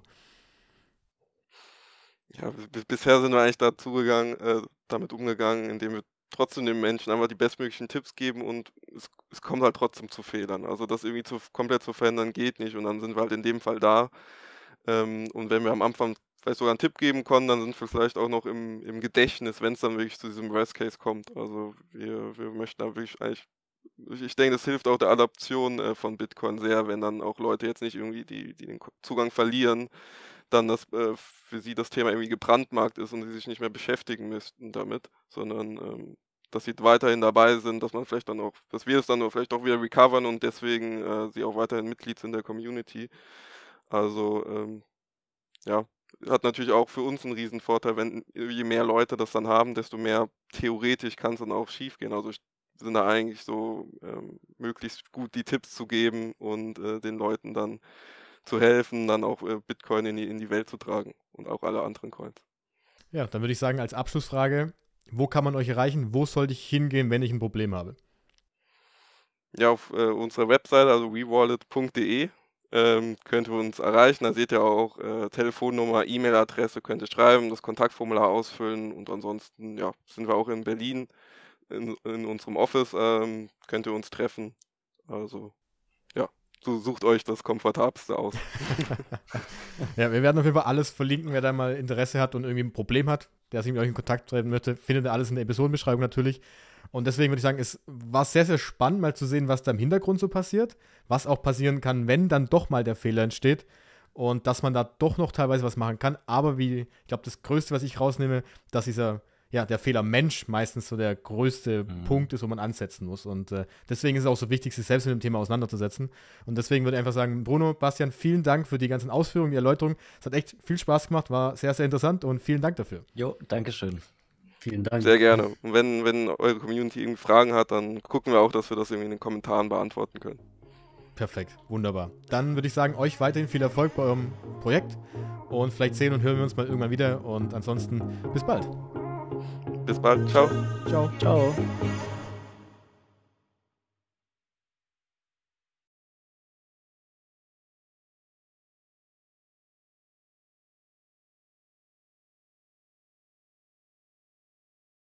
Ja, bisher sind wir eigentlich dazu gegangen, äh, damit umgegangen, indem wir trotzdem den Menschen einfach die bestmöglichen Tipps geben und es, es kommt halt trotzdem zu Fehlern. Also das irgendwie zu, komplett zu verändern geht nicht und dann sind wir halt in dem Fall da. Ähm, und wenn wir am Anfang vielleicht sogar einen Tipp geben konnten, dann sind wir vielleicht auch noch im, im Gedächtnis, wenn es dann wirklich zu diesem Worst Case kommt. Also wir, wir möchten da wirklich eigentlich ich denke, das hilft auch der Adaption äh, von Bitcoin sehr, wenn dann auch Leute jetzt nicht irgendwie die, die den Zugang verlieren, dann das äh, für sie das Thema irgendwie gebrandmarkt ist und sie sich nicht mehr beschäftigen müssten damit, sondern ähm, dass sie weiterhin dabei sind, dass man vielleicht dann auch, dass wir es dann auch vielleicht auch wieder recovern und deswegen äh, sie auch weiterhin Mitglied sind der Community. Also ähm, ja, hat natürlich auch für uns einen riesen Vorteil, wenn äh, je mehr Leute das dann haben, desto mehr theoretisch kann es dann auch schiefgehen. Also ich sind da eigentlich so ähm, möglichst gut die Tipps zu geben und äh, den Leuten dann zu helfen, dann auch äh, Bitcoin in die, in die Welt zu tragen und auch alle anderen Coins. Ja, dann würde ich sagen, als Abschlussfrage, wo kann man euch erreichen? Wo sollte ich hingehen, wenn ich ein Problem habe? Ja, auf äh, unserer Website, also wewallet.de, ähm, könnt ihr uns erreichen. Da seht ihr auch äh, Telefonnummer, E-Mail-Adresse, könnt ihr schreiben, das Kontaktformular ausfüllen und ansonsten ja, sind wir auch in Berlin in, in unserem Office, ähm, könnt ihr uns treffen. Also sucht euch das Komfortabste aus. ja, wir werden auf jeden Fall alles verlinken, wer da mal Interesse hat und irgendwie ein Problem hat, der sich mit euch in Kontakt treten möchte, findet ihr alles in der Episodenbeschreibung natürlich. Und deswegen würde ich sagen, es war sehr, sehr spannend, mal zu sehen, was da im Hintergrund so passiert, was auch passieren kann, wenn dann doch mal der Fehler entsteht und dass man da doch noch teilweise was machen kann. Aber wie, ich glaube, das Größte, was ich rausnehme, dass dieser ja, der Fehler Mensch meistens so der größte mhm. Punkt ist, wo man ansetzen muss. Und äh, deswegen ist es auch so wichtig, sich selbst mit dem Thema auseinanderzusetzen. Und deswegen würde ich einfach sagen, Bruno, Bastian, vielen Dank für die ganzen Ausführungen, die Erläuterung. Es hat echt viel Spaß gemacht, war sehr, sehr interessant und vielen Dank dafür. Jo, Dankeschön. Vielen Dank. Sehr gerne. Und wenn, wenn eure Community irgendwie Fragen hat, dann gucken wir auch, dass wir das irgendwie in den Kommentaren beantworten können. Perfekt, wunderbar. Dann würde ich sagen, euch weiterhin viel Erfolg bei eurem Projekt und vielleicht sehen und hören wir uns mal irgendwann wieder und ansonsten bis bald. Bis bald. Ciao. Ciao. Ciao.